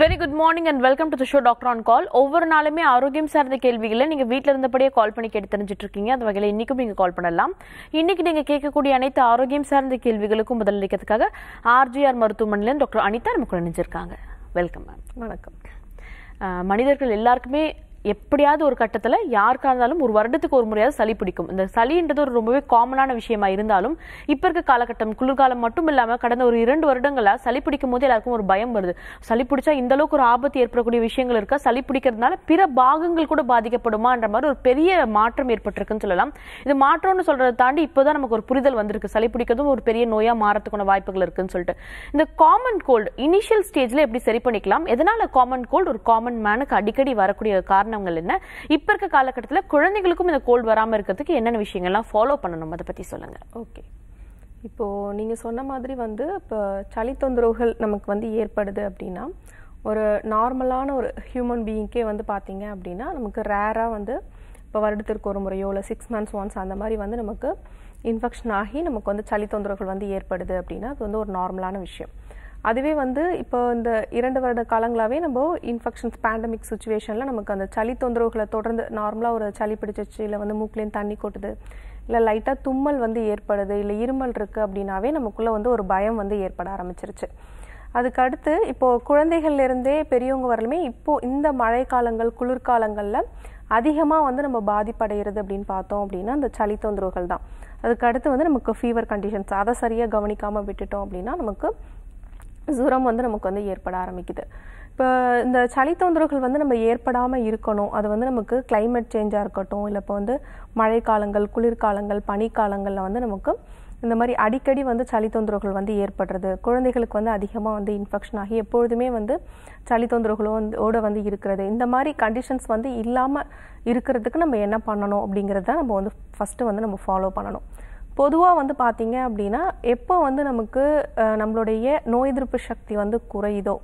very good morning and welcome to show doctor on call ஒவ்வொரு நாளுமே ஆரோக்கியம் சார்ந்த கேள்விகளை நீங்கள் வீட்டில் இருந்தபடியே கால் பண்ணி கேட்டு தெரிஞ்சிட்டு இருக்கீங்க அந்த வகையில் இன்னைக்கும் நீங்கள் கால் பண்ணலாம் இன்றைக்கி நீங்கள் கேட்கக்கூடிய அனைத்து ஆரோக்கியம் சார்ந்த கேள்விகளுக்கும் பதிலளிக்கிறதுக்காக ஆர்ஜிஆர் மருத்துவமனையிலேருந்து டாக்டர் அனிதா நமக்கு நினைஞ்சிருக்காங்க வெல்கம் மேம் வணக்கம் மனிதர்கள் எல்லாருக்குமே எப்படியாவது ஒரு கட்டத்தில் யாருக்காக இருந்தாலும் ஒரு வருடத்துக்கு ஒரு முறையாவது சளி பிடிக்கும் இந்த சளின்றது ஒரு ரொம்பவே காமனான விஷயமா இருந்தாலும் இப்போ இருக்க காலகட்டம் குளிர்காலம் மட்டும் இல்லாமல் கடந்த ஒரு இரண்டு வருடங்களாக சளி பிடிக்கும் போது எல்லாருக்கும் ஒரு பயம் வருது சளி பிடிச்சா இந்த அளவுக்கு ஒரு ஆபத்து ஏற்படக்கூடிய விஷயங்கள் இருக்கா சளி பிடிக்கிறதுனால பிற பாகங்கள் கூட பாதிக்கப்படுமான்ற மாதிரி ஒரு பெரிய மாற்றம் ஏற்பட்டிருக்குன்னு சொல்லலாம் இது மாற்றம்னு சொல்றதை தாண்டி இப்போதான் நமக்கு ஒரு புரிதல் வந்திருக்கு சளி பிடிக்கிறதும் ஒரு பெரிய நோயா மாறத்துக்கான வாய்ப்புகள் இருக்குன்னு சொல்லிட்டு இந்த காமன் கோல்டு இனிஷியல் ஸ்டேஜ்ல எப்படி சரி பண்ணிக்கலாம் எதனால காமன் கோல்டு ஒரு காமன் மேனுக்கு அடிக்கடி வரக்கூடிய காரணம் காரணங்கள் என்ன இப்போ இருக்க காலகட்டத்தில் குழந்தைகளுக்கும் இந்த கோல்டு வராமல் இருக்கிறதுக்கு என்னென்ன விஷயங்கள்லாம் ஃபாலோ பண்ணணும் அதை பற்றி சொல்லுங்கள் ஓகே இப்போது நீங்கள் சொன்ன மாதிரி வந்து இப்போ சளி தொந்தரவுகள் நமக்கு வந்து ஏற்படுது அப்படின்னா ஒரு நார்மலான ஒரு ஹியூமன் பீயிங்க்கே வந்து பார்த்தீங்க அப்படின்னா நமக்கு ரேராக வந்து இப்போ வருடத்திற்கு ஒரு முறையோ இல்லை சிக்ஸ் மந்த்ஸ் ஒன்ஸ் அந்த மாதிரி வந்து நமக்கு இன்ஃபெக்ஷன் ஆகி நமக்கு வந்து சளி தொந்தரவுகள் வந்து ஏற்படுது அப்படின்னா அது வந்து ஒரு நார்மலான விஷயம் அதுவே வந்து இப்போ இந்த இரண்டு வருட காலங்களாகவே நம்ம இன்ஃபெக்ஷன்ஸ் பேண்டமிக் சுச்சுவேஷனில் நமக்கு அந்த சளி தொந்தரவுகளை தொடர்ந்து நார்மலாக ஒரு சளி பிடிச்சிச்சு இல்லை வந்து மூக்குலேயும் தண்ணி கொட்டுது இல்லை லைட்டாக தும்மல் வந்து ஏற்படுது இல்லை இருமல் இருக்குது அப்படின்னாவே நமக்குள்ளே வந்து ஒரு பயம் வந்து ஏற்பட ஆரம்பிச்சிருச்சு அதுக்கு அடுத்து இப்போது குழந்தைகள்லேருந்தே பெரியவங்க வரலுமே இப்போது இந்த மழை காலங்கள் குளிர்காலங்களில் அதிகமாக வந்து நம்ம பாதிப்படைகிறது அப்படின்னு பார்த்தோம் அப்படின்னா அந்த சளி தொந்தரவுகள் தான் அதுக்கு அடுத்து வந்து நமக்கு ஃபீவர் கண்டிஷன்ஸ் அதை சரியாக கவனிக்காமல் விட்டுட்டோம் அப்படின்னா நமக்கு ஜுரம் வந்து நமக்கு வந்து ஏற்பட ஆரம்பிக்குது இப்போ இந்த சளி தொந்தரவுகள் வந்து நம்ம ஏற்படாமல் இருக்கணும் அது வந்து நமக்கு கிளைமேட் சேஞ்சாக இருக்கட்டும் இல்லை இப்போ வந்து மழைக்காலங்கள் குளிர்காலங்கள் பனிக்காலங்களில் வந்து நமக்கு இந்த மாதிரி அடிக்கடி வந்து சளி தொந்தரவுகள் வந்து ஏற்படுறது குழந்தைகளுக்கு வந்து அதிகமாக வந்து இன்ஃபெக்ஷன் ஆகி எப்பொழுதுமே வந்து சளி தொந்தரவுகளோ ஓட வந்து இருக்கிறது இந்த மாதிரி கண்டிஷன்ஸ் வந்து இல்லாமல் இருக்கிறதுக்கு நம்ம என்ன பண்ணணும் அப்படிங்கிறத நம்ம வந்து ஃபஸ்ட்டு வந்து நம்ம ஃபாலோ பண்ணணும் பொதுவாக வந்து பார்த்தீங்க அப்படின்னா எப்போ வந்து நமக்கு நம்மளுடைய நோய் எதிர்ப்பு சக்தி வந்து குறையுதோ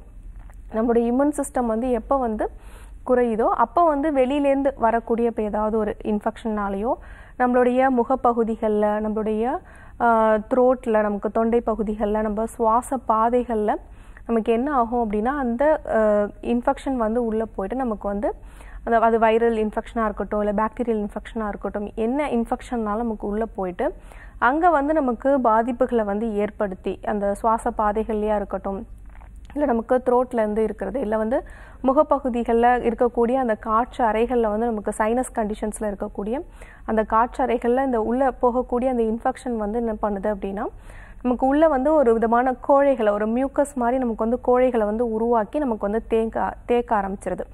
நம்மளுடைய இம்யூன் சிஸ்டம் வந்து எப்போ வந்து குறையுதோ அப்போ வந்து வெளியிலேருந்து வரக்கூடிய இப்போ ஏதாவது ஒரு இன்ஃபெக்ஷன்னாலேயோ நம்மளுடைய முகப்பகுதிகளில் நம்மளுடைய த்ரோட்டில் நமக்கு தொண்டை பகுதிகளில் நம்ம சுவாச பாதைகளில் நமக்கு என்ன ஆகும் அப்படின்னா அந்த இன்ஃபெக்ஷன் வந்து உள்ளே போயிட்டு நமக்கு வந்து அந்த அது வைரல் இன்ஃபெக்ஷனாக இருக்கட்டும் இல்லை பாக்டீரியல் இன்ஃபெக்ஷனாக இருக்கட்டும் என்ன இன்ஃபெக்ஷன்னாலும் நமக்கு உள்ளே போயிட்டு அங்கே வந்து நமக்கு பாதிப்புகளை வந்து ஏற்படுத்தி அந்த சுவாச பாதைகள்லையாக இருக்கட்டும் இல்லை நமக்கு த்ரோட்லேருந்து இருக்கிறது இல்லை வந்து முகப்பகுதிகளில் இருக்கக்கூடிய அந்த காற்று அறைகளில் வந்து நமக்கு சைனஸ் கண்டிஷன்ஸில் இருக்கக்கூடிய அந்த காற்று அறைகளில் இந்த உள்ளே போகக்கூடிய அந்த இன்ஃபெக்ஷன் வந்து என்ன பண்ணுது அப்படின்னா நமக்கு உள்ளே வந்து ஒரு விதமான கோழைகளை ஒரு மியூக்கஸ் மாதிரி நமக்கு வந்து கோழைகளை வந்து உருவாக்கி நமக்கு வந்து தேங்க தேக்க ஆரம்பிச்சிருது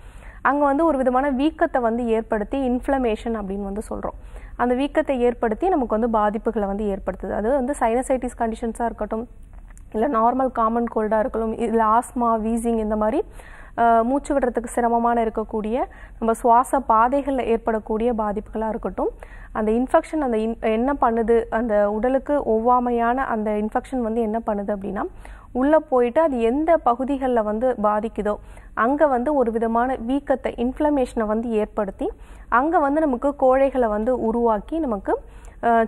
அங்கே வந்து ஒரு விதமான வீக்கத்தை வந்து ஏற்படுத்தி இன்ஃப்ளமேஷன் அப்படின்னு வந்து சொல்கிறோம் அந்த வீக்கத்தை ஏற்படுத்தி நமக்கு வந்து பாதிப்புகளை வந்து ஏற்படுத்துது அது வந்து சைனசைட்டிஸ் கண்டிஷன்ஸாக இருக்கட்டும் இல்லை நார்மல் காமன் கோல்டாக இருக்கட்டும் இல்லை ஆஸ்மா வீசிங் இந்த மாதிரி மூச்சு விடுறதுக்கு சிரமமான இருக்கக்கூடிய நம்ம சுவாச பாதைகளில் ஏற்படக்கூடிய பாதிப்புகளாக இருக்கட்டும் அந்த இன்ஃபெக்ஷன் அந்த இன் என்ன பண்ணுது அந்த உடலுக்கு ஒவ்வாமையான அந்த இன்ஃபெக்ஷன் வந்து என்ன பண்ணுது அப்படின்னா உள்ளே போயிட்டு அது எந்த பகுதிகளில் வந்து பாதிக்குதோ அங்கே வந்து ஒரு விதமான வீக்கத்தை இன்ஃப்ளமேஷனை வந்து ஏற்படுத்தி அங்கே வந்து நமக்கு கோழைகளை வந்து உருவாக்கி நமக்கு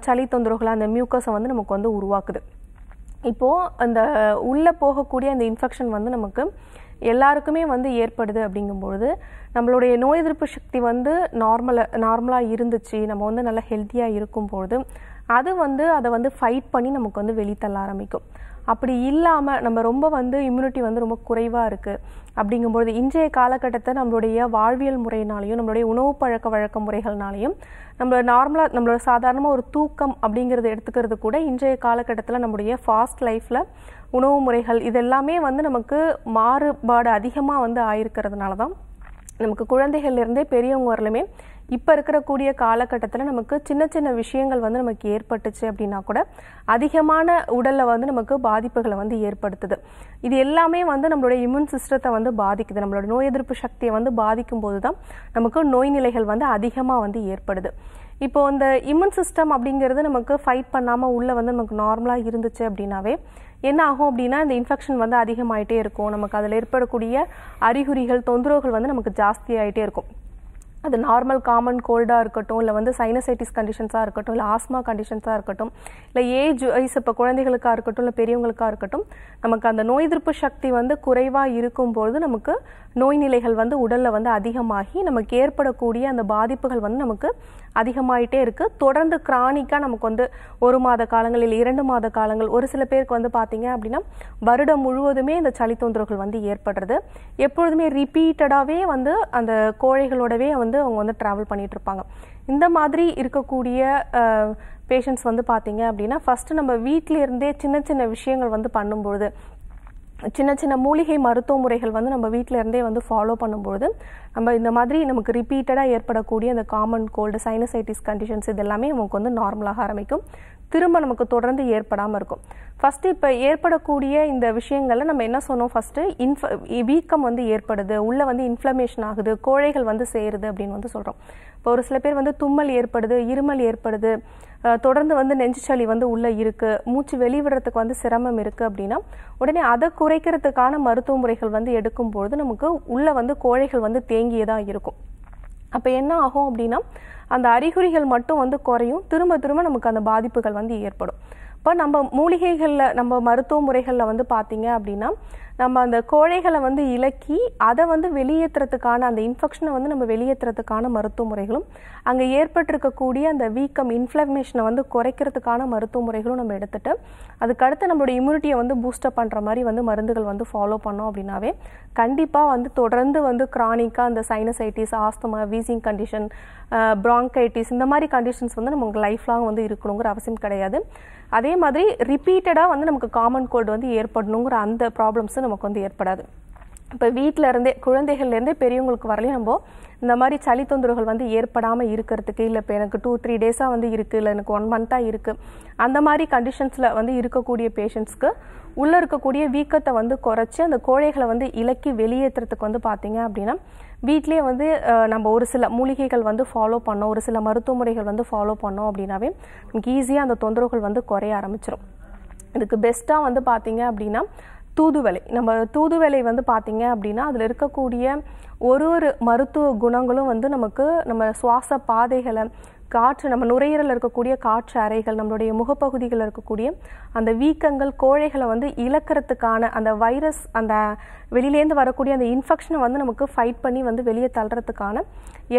சளி தொந்தரவுகளை அந்த மியூக்கஸை வந்து நமக்கு வந்து உருவாக்குது இப்போது அந்த உள்ளே போகக்கூடிய அந்த இன்ஃபெக்ஷன் வந்து நமக்கு எல்லாருக்குமே வந்து ஏற்படுது அப்படிங்கும்பொழுது நம்மளுடைய நோய் எதிர்ப்பு சக்தி வந்து நார்மலாக நார்மலாக இருந்துச்சு நம்ம வந்து நல்லா ஹெல்த்தியாக இருக்கும்பொழுது அது வந்து அதை வந்து ஃபைட் பண்ணி நமக்கு வந்து வெளித்தள்ள ஆரம்பிக்கும் அப்படி இல்லாமல் நம்ம ரொம்ப வந்து இம்யூனிட்டி வந்து ரொம்ப குறைவாக இருக்குது அப்படிங்கும்பொழுது இன்றைய காலகட்டத்தை நம்மளுடைய வாழ்வியல் முறையினாலையும் நம்மளுடைய உணவு பழக்க வழக்க முறைகள்னாலையும் நம்ம நார்மலாக நம்மளோட சாதாரணமாக ஒரு தூக்கம் அப்படிங்கிறது எடுத்துக்கிறது கூட இன்றைய காலகட்டத்தில் நம்மளுடைய ஃபாஸ்ட் லைஃப்பில் உணவு முறைகள் இதெல்லாமே வந்து நமக்கு மாறுபாடு அதிகமாக வந்து ஆயிருக்கிறதுனால தான் நமக்கு குழந்தைகள்லேருந்தே பெரியவங்க வரலுமே இப்போ இருக்கக்கூடிய காலகட்டத்தில் நமக்கு சின்ன சின்ன விஷயங்கள் வந்து நமக்கு ஏற்பட்டுச்சு அப்படின்னா கூட அதிகமான உடலில் வந்து நமக்கு பாதிப்புகளை வந்து ஏற்படுத்துது இது எல்லாமே வந்து நம்மளுடைய இம்யூன் சிஸ்டத்தை வந்து பாதிக்குது நம்மளோட நோய் எதிர்ப்பு சக்தியை வந்து பாதிக்கும் போது தான் நமக்கு நோய் நிலைகள் வந்து அதிகமாக வந்து ஏற்படுது இப்போ இந்த இம்யூன் சிஸ்டம் அப்படிங்கிறது நமக்கு ஃபைட் பண்ணாமல் உள்ளே வந்து நமக்கு நார்மலாக இருந்துச்சு அப்படின்னாவே என்ன ஆகும் அப்படின்னா இந்த இன்ஃபெக்ஷன் வந்து அதிகமாயிட்டே இருக்கும் நமக்கு அதில் ஏற்படக்கூடிய அறிகுறிகள் தொந்தரவுகள் வந்து நமக்கு ஜாஸ்தியாகிட்டே இருக்கும் அது நார்மல் காமன் கோல்டாக இருக்கட்டும் இல்லை வந்து சைனசைட்டிஸ் கண்டிஷன்ஸாக இருக்கட்டும் இல்லை ஆஸ்மா கண்டிஷன்ஸாக இருக்கட்டும் இல்லை ஏஜ் வைஸ் இப்போ குழந்தைகளுக்காக இருக்கட்டும் இல்லை பெரியவங்களுக்காக இருக்கட்டும் நமக்கு அந்த நோய் எதிர்ப்பு சக்தி வந்து குறைவாக இருக்கும்போது நமக்கு நோய் நிலைகள் வந்து உடலில் வந்து அதிகமாகி நமக்கு ஏற்படக்கூடிய அந்த பாதிப்புகள் வந்து நமக்கு அதிகமாயிட்டே இருக்குது தொடர்ந்து கிரானிக்காக நமக்கு வந்து ஒரு மாத காலங்கள் இல்லை இரண்டு மாத காலங்கள் ஒரு சில பேருக்கு வந்து பார்த்தீங்க அப்படின்னா வருடம் முழுவதுமே இந்த சளி தொந்தரவுகள் வந்து ஏற்படுறது எப்பொழுதுமே ரிப்பீட்டடாகவே வந்து அந்த கோழைகளோடவே வந்து அவங்க வந்து ட்ராவல் பண்ணிட்டு இருப்பாங்க இந்த மாதிரி இருக்கக்கூடிய பேஷண்ட்ஸ் வந்து பார்த்தீங்க அப்படின்னா ஃபஸ்ட்டு நம்ம வீட்டிலேருந்தே சின்ன சின்ன விஷயங்கள் வந்து பண்ணும்பொழுது சின்ன சின்ன மூலிகை மருத்துவ முறைகள் வந்து நம்ம இருந்தே வந்து ஃபாலோ பண்ணும்பொழுது நம்ம இந்த மாதிரி நமக்கு ரிப்பீட்டடாக ஏற்படக்கூடிய அந்த காமன் கோல்டு சைனசைட்டிஸ் கண்டிஷன்ஸ் இது எல்லாமே நமக்கு வந்து நார்மலாக ஆரம்பிக்கும் திரும்ப நமக்கு தொடர்ந்து ஏற்படாமல் இருக்கும் ஃபஸ்ட்டு இப்போ ஏற்படக்கூடிய இந்த விஷயங்களில் நம்ம என்ன சொன்னோம் ஃபஸ்ட்டு இன்ஃப வீக்கம் வந்து ஏற்படுது உள்ளே வந்து இன்ஃப்ளமேஷன் ஆகுது கோழைகள் வந்து சேருது அப்படின்னு வந்து சொல்கிறோம் இப்போ ஒரு சில பேர் வந்து தும்மல் ஏற்படுது இருமல் ஏற்படுது தொடர்ந்து வந்து நெஞ்சுச்சளி வந்து உள்ளே இருக்குது மூச்சு வெளிவிடுறதுக்கு வந்து சிரமம் இருக்குது அப்படின்னா உடனே அதை குறைக்கிறதுக்கான மருத்துவ முறைகள் வந்து எடுக்கும்பொழுது நமக்கு உள்ளே வந்து கோழைகள் வந்து தேங்கி தான் இருக்கும் அப்போ என்ன ஆகும் அப்படின்னா அந்த அறிகுறிகள் மட்டும் வந்து குறையும் திரும்ப திரும்ப நமக்கு அந்த பாதிப்புகள் வந்து ஏற்படும் இப்போ நம்ம மூலிகைகளில் நம்ம மருத்துவ முறைகளில் வந்து பார்த்திங்க அப்படின்னா நம்ம அந்த கோழைகளை வந்து இலக்கி அதை வந்து வெளியேற்றுறதுக்கான அந்த இன்ஃபெக்ஷனை வந்து நம்ம வெளியேற்றுறதுக்கான மருத்துவ முறைகளும் அங்கே ஏற்பட்டிருக்கக்கூடிய அந்த வீக்கம் இன்ஃப்ளமேஷனை வந்து குறைக்கிறதுக்கான மருத்துவ முறைகளும் நம்ம எடுத்துகிட்டு அதுக்கடுத்து நம்மளுடைய இம்யூனிட்டியை வந்து பூஸ்டப் பண்ணுற மாதிரி வந்து மருந்துகள் வந்து ஃபாலோ பண்ணோம் அப்படின்னாவே கண்டிப்பாக வந்து தொடர்ந்து வந்து கிரானிக்காக அந்த sinusitis asthma wheezing condition bronchitis இந்த மாதிரி கண்டிஷன்ஸ் வந்து நமக்கு லைஃப் லாங் வந்து இருக்கணுங்கிற அவசியம் கிடையாது அதே மாதிரி ரிப்பீட்டடாக வந்து நமக்கு காமன் கோல்டு வந்து ஏற்படணுங்கிற அந்த ப்ராப்ளம்ஸை நமக்கு வந்து ஏற்படாது இப்போ வீட்டில் இருந்தே குழந்தைகள்லேருந்தே பெரியவங்களுக்கு வரலையும் நம்ம இந்த மாதிரி சளி தொந்தரவுகள் வந்து ஏற்படாமல் இருக்கிறதுக்கு இல்லை இப்போ எனக்கு டூ த்ரீ டேஸாக வந்து இருக்குது இல்லை எனக்கு ஒன் மந்த்தாக இருக்குது அந்த மாதிரி கண்டிஷன்ஸில் வந்து இருக்கக்கூடிய பேஷண்ட்ஸ்க்கு உள்ளே இருக்கக்கூடிய வீக்கத்தை வந்து குறைச்சி அந்த கோழைகளை வந்து இலக்கி வெளியேற்றுறதுக்கு வந்து பார்த்தீங்க அப்படின்னா வீட்லேயே வந்து நம்ம ஒரு சில மூலிகைகள் வந்து ஃபாலோ பண்ணோம் ஒரு சில மருத்துவ முறைகள் வந்து ஃபாலோ பண்ணோம் அப்படின்னாவே நமக்கு ஈஸியாக அந்த தொந்தரவுகள் வந்து குறைய ஆரம்பிச்சிடும் இதுக்கு பெஸ்ட்டாக வந்து பார்த்தீங்க அப்படின்னா தூதுவலை நம்ம தூதுவலை வந்து பார்த்திங்க அப்படின்னா அதில் இருக்கக்கூடிய ஒரு ஒரு மருத்துவ குணங்களும் வந்து நமக்கு நம்ம சுவாச பாதைகளை காற்று நம்ம நுரையீரலில் இருக்கக்கூடிய காற்று அறைகள் நம்மளுடைய முகப்பகுதிகளில் இருக்கக்கூடிய அந்த வீக்கங்கள் கோழைகளை வந்து இழக்கிறதுக்கான அந்த வைரஸ் அந்த வெளியிலேருந்து வரக்கூடிய அந்த இன்ஃபெக்ஷனை வந்து நமக்கு ஃபைட் பண்ணி வந்து வெளியே தள்ளுறதுக்கான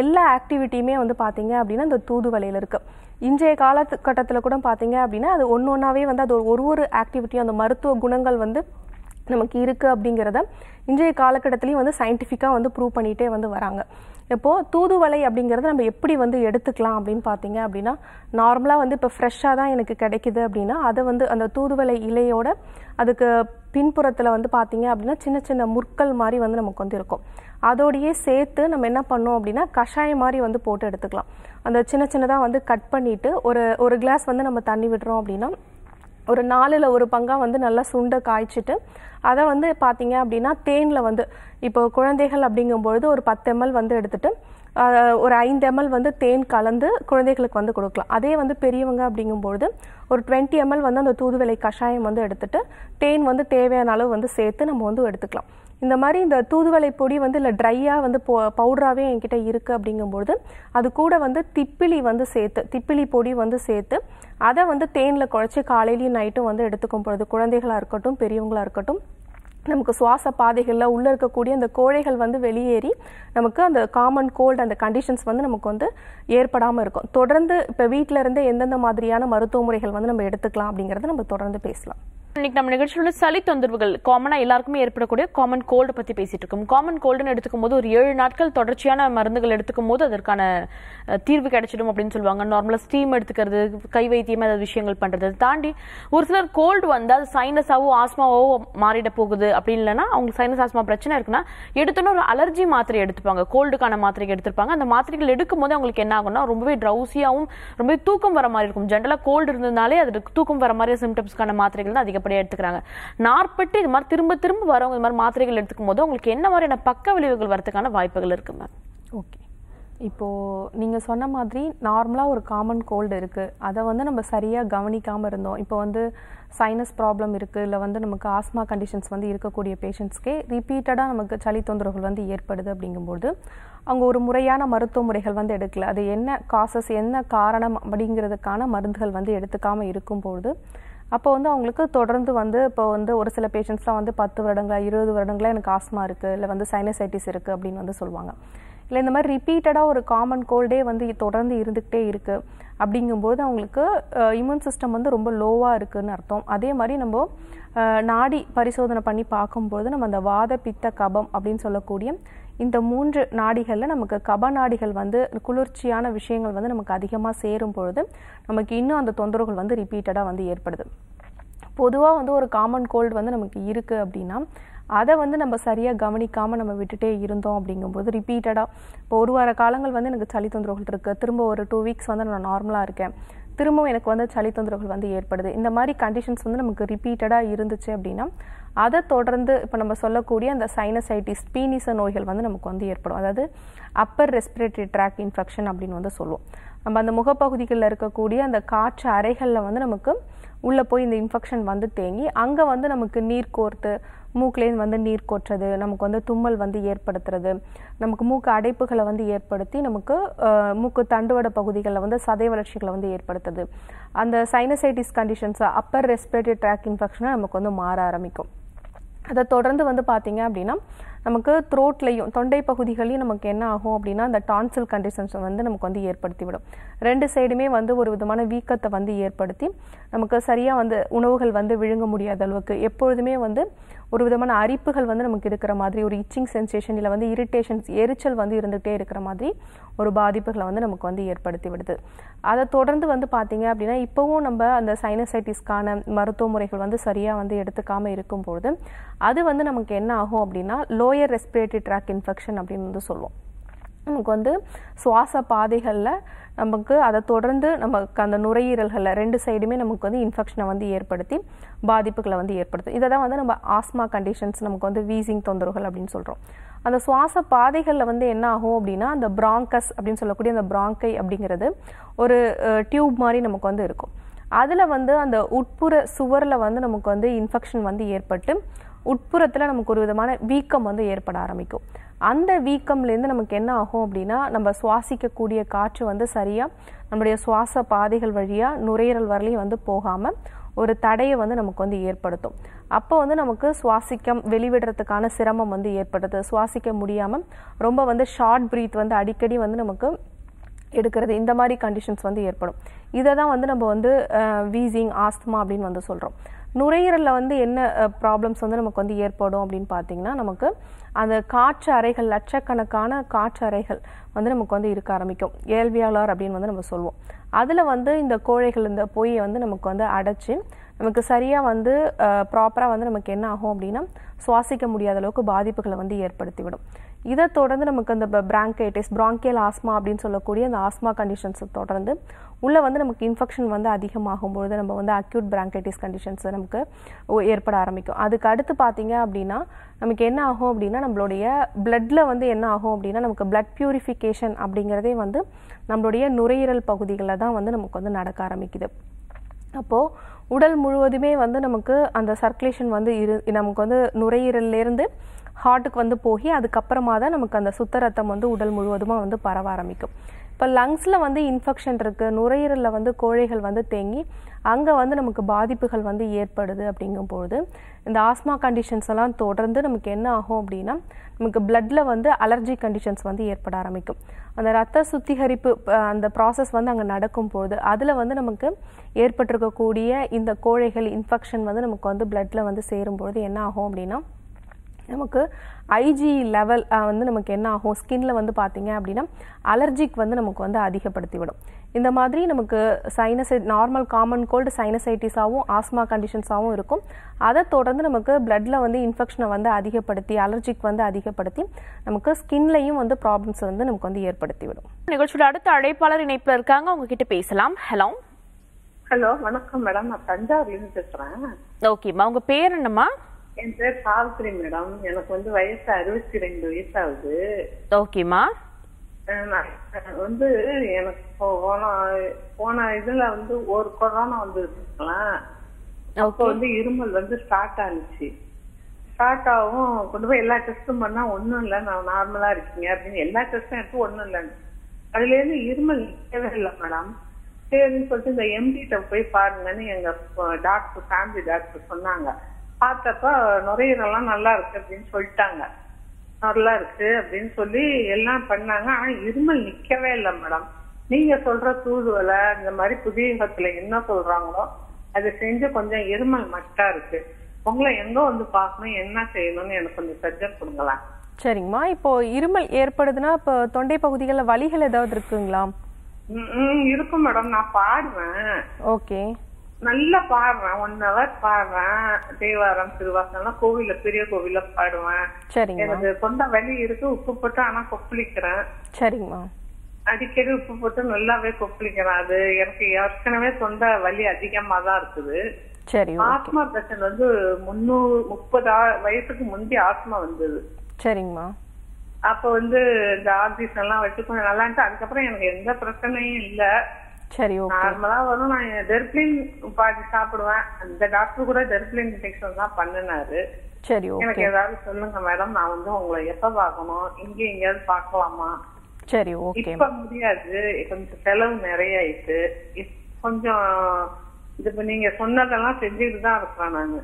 எல்லா ஆக்டிவிட்டியுமே வந்து பார்த்திங்க அப்படின்னா அந்த தூதுவலையில் இருக்குது இன்றைய கட்டத்தில் கூட பார்த்தீங்க அப்படின்னா அது ஒன்று ஒன்றாவே வந்து அது ஒரு ஒரு ஆக்டிவிட்டியும் அந்த மருத்துவ குணங்கள் வந்து நமக்கு இருக்குது அப்படிங்கிறத இன்றைய காலகட்டத்திலையும் வந்து சயின்டிஃபிக்காக வந்து ப்ரூவ் பண்ணிகிட்டே வந்து வராங்க இப்போது தூதுவலை அப்படிங்கிறத நம்ம எப்படி வந்து எடுத்துக்கலாம் அப்படின்னு பார்த்தீங்க அப்படின்னா நார்மலாக வந்து இப்போ ஃப்ரெஷ்ஷாக தான் எனக்கு கிடைக்குது அப்படின்னா அதை வந்து அந்த தூதுவலை இலையோட அதுக்கு பின்புறத்தில் வந்து பார்த்தீங்க அப்படின்னா சின்ன சின்ன முற்கள் மாதிரி வந்து நமக்கு வந்து இருக்கும் அதோடையே சேர்த்து நம்ம என்ன பண்ணோம் அப்படின்னா கஷாயம் மாதிரி வந்து போட்டு எடுத்துக்கலாம் அந்த சின்ன சின்னதாக வந்து கட் பண்ணிவிட்டு ஒரு ஒரு கிளாஸ் வந்து நம்ம தண்ணி விடுறோம் அப்படின்னா ஒரு நாலில் ஒரு பங்காக வந்து நல்லா சுண்டை காய்ச்சிட்டு அதை வந்து பார்த்தீங்க அப்படின்னா தேனில் வந்து இப்போ குழந்தைகள் அப்படிங்கும்பொழுது ஒரு பத்து எம்எல் வந்து எடுத்துகிட்டு ஒரு ஐந்து எம்எல் வந்து தேன் கலந்து குழந்தைகளுக்கு வந்து கொடுக்கலாம் அதே வந்து பெரியவங்க அப்படிங்கும்பொழுது ஒரு டுவெண்ட்டி எம்எல் வந்து அந்த தூதுவளை கஷாயம் வந்து எடுத்துகிட்டு தேன் வந்து தேவையான அளவு வந்து சேர்த்து நம்ம வந்து எடுத்துக்கலாம் இந்த மாதிரி இந்த தூதுவளை பொடி வந்து இல்லை ட்ரையாக வந்து போ பவுடராகவே என்கிட்ட இருக்குது அப்படிங்கும்போது அது கூட வந்து திப்பிலி வந்து சேர்த்து திப்பிலி பொடி வந்து சேர்த்து அதை வந்து தேனில் குழச்சி காலையிலையும் நைட்டும் வந்து எடுத்துக்கும் பொழுது குழந்தைகளாக இருக்கட்டும் பெரியவங்களாக இருக்கட்டும் நமக்கு சுவாச பாதைகளில் உள்ளே இருக்கக்கூடிய அந்த கோழைகள் வந்து வெளியேறி நமக்கு அந்த காமன் கோல்டு அந்த கண்டிஷன்ஸ் வந்து நமக்கு வந்து ஏற்படாமல் இருக்கும் தொடர்ந்து இப்போ வீட்டில் எந்தெந்த மாதிரியான மருத்துவ முறைகள் வந்து நம்ம எடுத்துக்கலாம் அப்படிங்கிறத நம்ம தொடர்ந்து பேசலாம் இன்னைக்கு நம்ம நிகழ்ச்சியில் சளி தொந்தரவுகள் காமனாக எல்லாருக்குமே ஏற்படக்கூடிய காமன் கோல்டு பற்றி பேசிட்டு இருக்கோம் காமன் கோல்டுன்னு எடுத்துக்கும் போது ஒரு ஏழு நாட்கள் தொடர்ச்சியான மருந்துகள் எடுத்துக்கும் போது அதற்கான தீர்வு கிடைச்சிடும் அப்படின்னு சொல்லுவாங்க நார்மலாக ஸ்டீம் எடுத்துக்கிறது கை வைத்தியம் அதை விஷயங்கள் பண்ணுறது தாண்டி ஒரு சிலர் கோல்டு வந்தால் அது சைனஸாவோ ஆஸ்மாவோ மாறிட போகுது அப்படின்னு இல்லைன்னா அவங்களுக்கு சைனஸ் ஆஸ்மா பிரச்சனை இருக்குன்னா எடுத்தோன்னே ஒரு அலர்ஜி மாத்திரை எடுத்துப்பாங்க கோல்டுக்கான மாத்திரை எடுத்துருப்பாங்க அந்த மாத்திரைகள் எடுக்கும் போது அவங்களுக்கு என்ன ஆகும்னா ரொம்பவே ட்ரௌசியாகவும் ரொம்பவே தூக்கம் வர மாதிரி இருக்கும் ஜென்ரலாக கோல்டு இருந்ததுனாலே அதுக்கு தூக்கம் வர மாதிரி சிம்டம்ஸ்க்கான மாத்திரைகள் தான் அதிகம் அப்படியே எடுத்துக்கிறாங்க நாற்பட்டு இது மாதிரி திரும்ப திரும்ப வரவங்க இது மாதிரி மாத்திரைகள் எடுத்துக்கும் போது உங்களுக்கு என்ன மாதிரியான பக்க விளைவுகள் வரதுக்கான வாய்ப்புகள் இருக்குது மேம் ஓகே இப்போது நீங்கள் சொன்ன மாதிரி நார்மலாக ஒரு காமன் கோல்டு இருக்குது அதை வந்து நம்ம சரியாக கவனிக்காமல் இருந்தோம் இப்போ வந்து சைனஸ் ப்ராப்ளம் இருக்குது இல்லை வந்து நமக்கு ஆஸ்மா கண்டிஷன்ஸ் வந்து இருக்கக்கூடிய பேஷண்ட்ஸ்க்கே ரிப்பீட்டடாக நமக்கு சளி தொந்தரவுகள் வந்து ஏற்படுது அப்படிங்கும்போது அவங்க ஒரு முறையான மருத்துவ முறைகள் வந்து எடுக்கல அது என்ன காசஸ் என்ன காரணம் அப்படிங்கிறதுக்கான மருந்துகள் வந்து எடுத்துக்காமல் இருக்கும்போது அப்போ வந்து அவங்களுக்கு தொடர்ந்து வந்து இப்போ வந்து ஒரு சில பேஷண்ட்ஸ்லாம் வந்து பத்து வருடங்களா இருபது வருடங்களா எனக்கு ஆஸ்மா இருக்குது இல்லை வந்து சைனசைட்டிஸ் இருக்குது அப்படின்னு வந்து சொல்லுவாங்க இல்லை இந்த மாதிரி ரிப்பீட்டடாக ஒரு காமன் கோல்டே வந்து தொடர்ந்து இருந்துக்கிட்டே இருக்குது அப்படிங்கும்போது அவங்களுக்கு இம்யூன் சிஸ்டம் வந்து ரொம்ப லோவாக இருக்குதுன்னு அர்த்தம் அதே மாதிரி நம்ம நாடி பரிசோதனை பண்ணி பார்க்கும்போது நம்ம அந்த வாத பித்த கபம் அப்படின்னு சொல்லக்கூடிய இந்த மூன்று நாடிகளில் நமக்கு கப நாடிகள் வந்து குளிர்ச்சியான விஷயங்கள் வந்து நமக்கு அதிகமாக சேரும் பொழுது நமக்கு இன்னும் அந்த தொந்தரவுகள் வந்து ரிப்பீட்டடாக வந்து ஏற்படுது பொதுவாக வந்து ஒரு காமன் கோல்டு வந்து நமக்கு இருக்குது அப்படின்னா அதை வந்து நம்ம சரியாக கவனிக்காமல் நம்ம விட்டுட்டே இருந்தோம் அப்படிங்கும்போது ரிப்பீட்டடாக இப்போ ஒரு வார காலங்கள் வந்து எனக்கு சளி தொந்தரவுகள் இருக்குது திரும்ப ஒரு டூ வீக்ஸ் வந்து நான் நார்மலாக இருக்கேன் திரும்பவும் எனக்கு வந்து சளி தொந்தரவுகள் வந்து ஏற்படுது இந்த மாதிரி கண்டிஷன்ஸ் வந்து நமக்கு ரிப்பீட்டடாக இருந்துச்சு அப்படின்னா அதை தொடர்ந்து இப்போ நம்ம சொல்லக்கூடிய அந்த சைனசைட்டிஸ் பீனிச நோய்கள் வந்து நமக்கு வந்து ஏற்படும் அதாவது அப்பர் ரெஸ்பிரேட்டரி ட்ராக் இன்ஃபெக்ஷன் அப்படின்னு வந்து சொல்லுவோம் நம்ம அந்த முகப்பகுதிகளில் இருக்கக்கூடிய அந்த காற்று அறைகளில் வந்து நமக்கு உள்ளே போய் இந்த இன்ஃபெக்ஷன் வந்து தேங்கி அங்கே வந்து நமக்கு நீர் கோர்த்து மூக்குலேருந்து வந்து நீர் கொட்டுறது நமக்கு வந்து தும்மல் வந்து ஏற்படுத்துறது நமக்கு மூக்கு அடைப்புகளை வந்து ஏற்படுத்தி நமக்கு மூக்கு தண்டுவட பகுதிகளில் வந்து சதை வளர்ச்சிகளை வந்து ஏற்படுத்துது அந்த sinusitis conditions upper respiratory tract இன்ஃபெக்ஷனாக நமக்கு வந்து மாற ஆரம்பிக்கும் அதை தொடர்ந்து வந்து பார்த்தீங்க அப்படின்னா நமக்கு த்ரோட்லையும் தொண்டை பகுதிகளையும் நமக்கு என்ன ஆகும் அப்படின்னா அந்த டான்சில் கண்டிஷன்ஸை வந்து நமக்கு வந்து ஏற்படுத்திவிடும் ரெண்டு சைடுமே வந்து ஒரு விதமான வீக்கத்தை வந்து ஏற்படுத்தி நமக்கு சரியாக வந்து உணவுகள் வந்து விழுங்க முடியாத அளவுக்கு எப்பொழுதுமே வந்து ஒரு விதமான அரிப்புகள் வந்து நமக்கு இருக்கிற மாதிரி ஒரு இச்சிங் சென்சேஷன் இல்லை வந்து இரிட்டேஷன்ஸ் எரிச்சல் வந்து இருந்துகிட்டே இருக்கிற மாதிரி ஒரு பாதிப்புகளை வந்து நமக்கு வந்து ஏற்படுத்தி விடுது அதை தொடர்ந்து வந்து பார்த்திங்க அப்படின்னா இப்போவும் நம்ம அந்த சைனசைட்டிஸ்க்கான மருத்துவ முறைகள் வந்து சரியாக வந்து எடுத்துக்காமல் இருக்கும்பொழுது அது வந்து நமக்கு என்ன ஆகும் அப்படின்னா low lower respiratory tract infection அப்படின்னு வந்து சொல்லுவோம் நமக்கு வந்து சுவாச பாதைகளில் நமக்கு அதை தொடர்ந்து நமக்கு அந்த நுரையீரல்களில் ரெண்டு சைடுமே நமக்கு வந்து இன்ஃபெக்ஷனை வந்து ஏற்படுத்தி பாதிப்புகளை வந்து ஏற்படுத்தும் இதை தான் வந்து நம்ம ஆஸ்மா கண்டிஷன்ஸ் நமக்கு வந்து வீசிங் தொந்தரவுகள் அப்படின்னு சொல்கிறோம் அந்த சுவாச பாதைகளில் வந்து என்ன ஆகும் அப்படின்னா அந்த பிராங்கஸ் அப்படின்னு சொல்லக்கூடிய அந்த பிராங்கை அப்படிங்கிறது ஒரு டியூப் மாதிரி நமக்கு வந்து இருக்கும் அதில் வந்து அந்த உட்புற சுவரில் வந்து நமக்கு வந்து இன்ஃபெக்ஷன் வந்து ஏற்பட்டு உட்புறத்தில் நமக்கு ஒரு விதமான வீக்கம் வந்து ஏற்பட ஆரம்பிக்கும் அந்த வீக்கம்லேருந்து நமக்கு என்ன ஆகும் அப்படின்னா நம்ம சுவாசிக்கக்கூடிய காற்று வந்து சரியாக நம்முடைய சுவாச பாதைகள் வழியாக நுரையீரல் வரலையும் வந்து போகாமல் ஒரு தடையை வந்து நமக்கு வந்து ஏற்படுத்தும் அப்போ வந்து நமக்கு சுவாசிக்க வெளிவிடுறதுக்கான சிரமம் வந்து ஏற்படுது சுவாசிக்க முடியாமல் ரொம்ப வந்து ஷார்ட் ப்ரீத் வந்து அடிக்கடி வந்து நமக்கு எடுக்கிறது இந்த மாதிரி கண்டிஷன்ஸ் வந்து ஏற்படும் இதை தான் வந்து நம்ம வந்து வீசிங் ஆஸ்துமா அப்படின்னு வந்து சொல்கிறோம் நுரையீரலில் வந்து என்ன ப்ராப்ளம்ஸ் வந்து நமக்கு வந்து ஏற்படும் அப்படின்னு பார்த்தீங்கன்னா நமக்கு அந்த காற்று அறைகள் லட்சக்கணக்கான காற்று அறைகள் வந்து நமக்கு வந்து இருக்க ஆரம்பிக்கும் இயல்வியாளர் அப்படின்னு வந்து நம்ம சொல்லுவோம் அதில் வந்து இந்த கோழைகள் இந்த பொய்யை வந்து நமக்கு வந்து அடைச்சி நமக்கு சரியாக வந்து ப்ராப்பராக வந்து நமக்கு என்ன ஆகும் அப்படின்னா சுவாசிக்க முடியாத அளவுக்கு பாதிப்புகளை வந்து ஏற்படுத்திவிடும் இதை தொடர்ந்து நமக்கு அந்த பிராங்கைட்டிஸ் பிராங்கியல் ஆஸ்மா அப்படின்னு சொல்லக்கூடிய அந்த ஆஸ்மா கண்டிஷன்ஸை தொடர்ந்து உள்ளே வந்து நமக்கு இன்ஃபெக்ஷன் வந்து அதிகமாகும் பொழுது நம்ம வந்து அக்யூட் பிராங்கைட்டிஸ் கண்டிஷன்ஸ் நமக்கு ஏற்பட ஆரம்பிக்கும் அதுக்கு அடுத்து பார்த்தீங்க அப்படின்னா நமக்கு என்ன ஆகும் அப்படின்னா நம்மளுடைய பிளட்டில் வந்து என்ன ஆகும் அப்படின்னா நமக்கு பிளட் பியூரிஃபிகேஷன் அப்படிங்கிறதே வந்து நம்மளுடைய நுரையீரல் பகுதிகளில் தான் வந்து நமக்கு வந்து நடக்க ஆரம்பிக்குது அப்போது உடல் முழுவதுமே வந்து நமக்கு அந்த சர்க்குலேஷன் வந்து இரு நமக்கு வந்து நுரையீரல்லேருந்து ஹார்ட்டுக்கு வந்து போகி அதுக்கப்புறமா தான் நமக்கு அந்த சுத்த ரத்தம் வந்து உடல் முழுவதுமாக வந்து பரவ ஆரம்பிக்கும் இப்போ லங்ஸில் வந்து இன்ஃபெக்ஷன் இருக்குது நுரையீரலில் வந்து கோழைகள் வந்து தேங்கி அங்கே வந்து நமக்கு பாதிப்புகள் வந்து ஏற்படுது அப்படிங்கும்பொழுது இந்த ஆஸ்மா கண்டிஷன்ஸ் எல்லாம் தொடர்ந்து நமக்கு என்ன ஆகும் அப்படின்னா நமக்கு பிளட்டில் வந்து அலர்ஜி கண்டிஷன்ஸ் வந்து ஏற்பட ஆரம்பிக்கும் அந்த ரத்த சுத்திகரிப்பு அந்த ப்ராசஸ் வந்து அங்கே பொழுது அதில் வந்து நமக்கு ஏற்பட்டிருக்கக்கூடிய இந்த கோழைகள் இன்ஃபெக்ஷன் வந்து நமக்கு வந்து பிளட்டில் வந்து சேரும்பொழுது என்ன ஆகும் அப்படின்னா நமக்கு ஐஜி லெவல் வந்து நமக்கு என்ன ஆகும் ஸ்கின்ல வந்து பார்த்தீங்க அப்படின்னா அலர்ஜிக் வந்து நமக்கு வந்து அதிகப்படுத்தி விடும் இந்த மாதிரி நமக்கு சைனசை நார்மல் காமன் கோல்டு சைனசைட்டிஸாகவும் ஆஸ்மா கண்டிஷன்ஸாகவும் இருக்கும் அதை தொடர்ந்து நமக்கு பிளட்டில் வந்து இன்ஃபெக்ஷனை வந்து அதிகப்படுத்தி அலர்ஜிக் வந்து அதிகப்படுத்தி நமக்கு ஸ்கின்லையும் வந்து ப்ராப்ளம்ஸ் வந்து நமக்கு வந்து ஏற்படுத்தி விடும் நிகழ்ச்சியோட அடுத்த அழைப்பாளர் இணைப்பில் இருக்காங்க உங்ககிட்ட பேசலாம் ஹலோ ஹலோ வணக்கம் மேடம் நான் தஞ்சாவூர்லேருந்து பேசுகிறேன் ஓகேம்மா உங்கள் பேர் என்னம்மா என் பேர் சாவித்ரி மேடம் எனக்கு வந்து வயசு அறுபத்தி ரெண்டு வயசு ஆகுது ஓகேமா வந்து எனக்கு போன போன இதுல வந்து ஒரு கொரோனா வந்துருக்கலாம் அப்போ வந்து இருமல் வந்து ஸ்டார்ட் ஆனிச்சு ஸ்டார்ட் ஆகும் கொண்டு போய் எல்லா டெஸ்ட்டும் பண்ணா ஒன்றும் இல்லை நான் நார்மலா இருக்கீங்க அப்படின்னு எல்லா டெஸ்டும் எடுத்து ஒன்றும் இல்லை அதுல இருந்து இருமல் நிற்கவே இல்லை மேடம் சரின்னு சொல்லிட்டு இந்த எம்டிட்ட போய் பாருங்கன்னு எங்க டாக்டர் ஃபேமிலி டாக்டர் சொன்னாங்க பார்த்தப்ப எல்லாம் நல்லா இருக்கு அப்படின்னு சொல்லிட்டாங்க நல்லா இருக்கு அப்படின்னு சொல்லி எல்லாம் பண்ணாங்க ஆனா இருமல் நிக்கவே இல்லை மேடம் நீங்க சொல்ற தூதுவலை இந்த மாதிரி புதியகத்துல என்ன சொல்றாங்களோ அதை செஞ்சு கொஞ்சம் இருமல் மட்டா இருக்கு உங்களை எங்க வந்து பார்க்கணும் என்ன செய்யணும்னு எனக்கு கொஞ்சம் சஜன் கொடுங்களேன் சரிங்கம்மா இப்போ இருமல் ஏற்படுதுன்னா இப்போ தொண்டை பகுதிகளில் வலிகள் ஏதாவது இருக்குங்களா இருக்கும் மேடம் நான் பாடுவேன் ஓகே நல்லா பாடுறேன் ஒன் ஹவர் பாடுறேன் தேவாரம் திருவாசனம் கோவில பெரிய கோவில பாடுவேன் எனக்கு சொந்த வலி இருக்கு உப்பு போட்டு ஆனா கொப்பளிக்கிறேன் சரிங்களா அடிக்கடி உப்பு போட்டு நல்லாவே கொப்பளிக்கிறேன் அது எனக்கு ஏற்கனவே சொந்த வலி அதிகமா தான் இருக்குது சரி ஆத்மா பிரச்சனை வந்து முன்னூறு முப்பது வயசுக்கு முந்தைய ஆத்மா வந்தது சரிங்கம்மா அப்ப வந்து இந்த ஆபீஸ் எல்லாம் வச்சு கொஞ்சம் நல்லா இருந்துச்சு அதுக்கப்புறம் எனக்கு எந்த பிரச்சனையும் இல்லை சரி ஓகே நார்மலா வரும் நான் டெர்ப்ளின் பாதி சாப்பிடுவேன் அந்த டாக்டர் கூட டெர்ப்ளின் இன்ஜெக்ஷன் தான் பண்ணினாரு சரி ஓகே எனக்கு ஏதாவது சொல்லுங்க மேடம் நான் வந்து உங்களை எப்ப பார்க்கணும் இங்க எங்கேயாவது பார்க்கலாமா சரி ஓகே இப்ப முடியாது கொஞ்சம் செலவு நிறைய ஆயிட்டு கொஞ்சம் இது நீங்க சொன்னதெல்லாம் செஞ்சுட்டு தான் இருக்கிறேன் நானு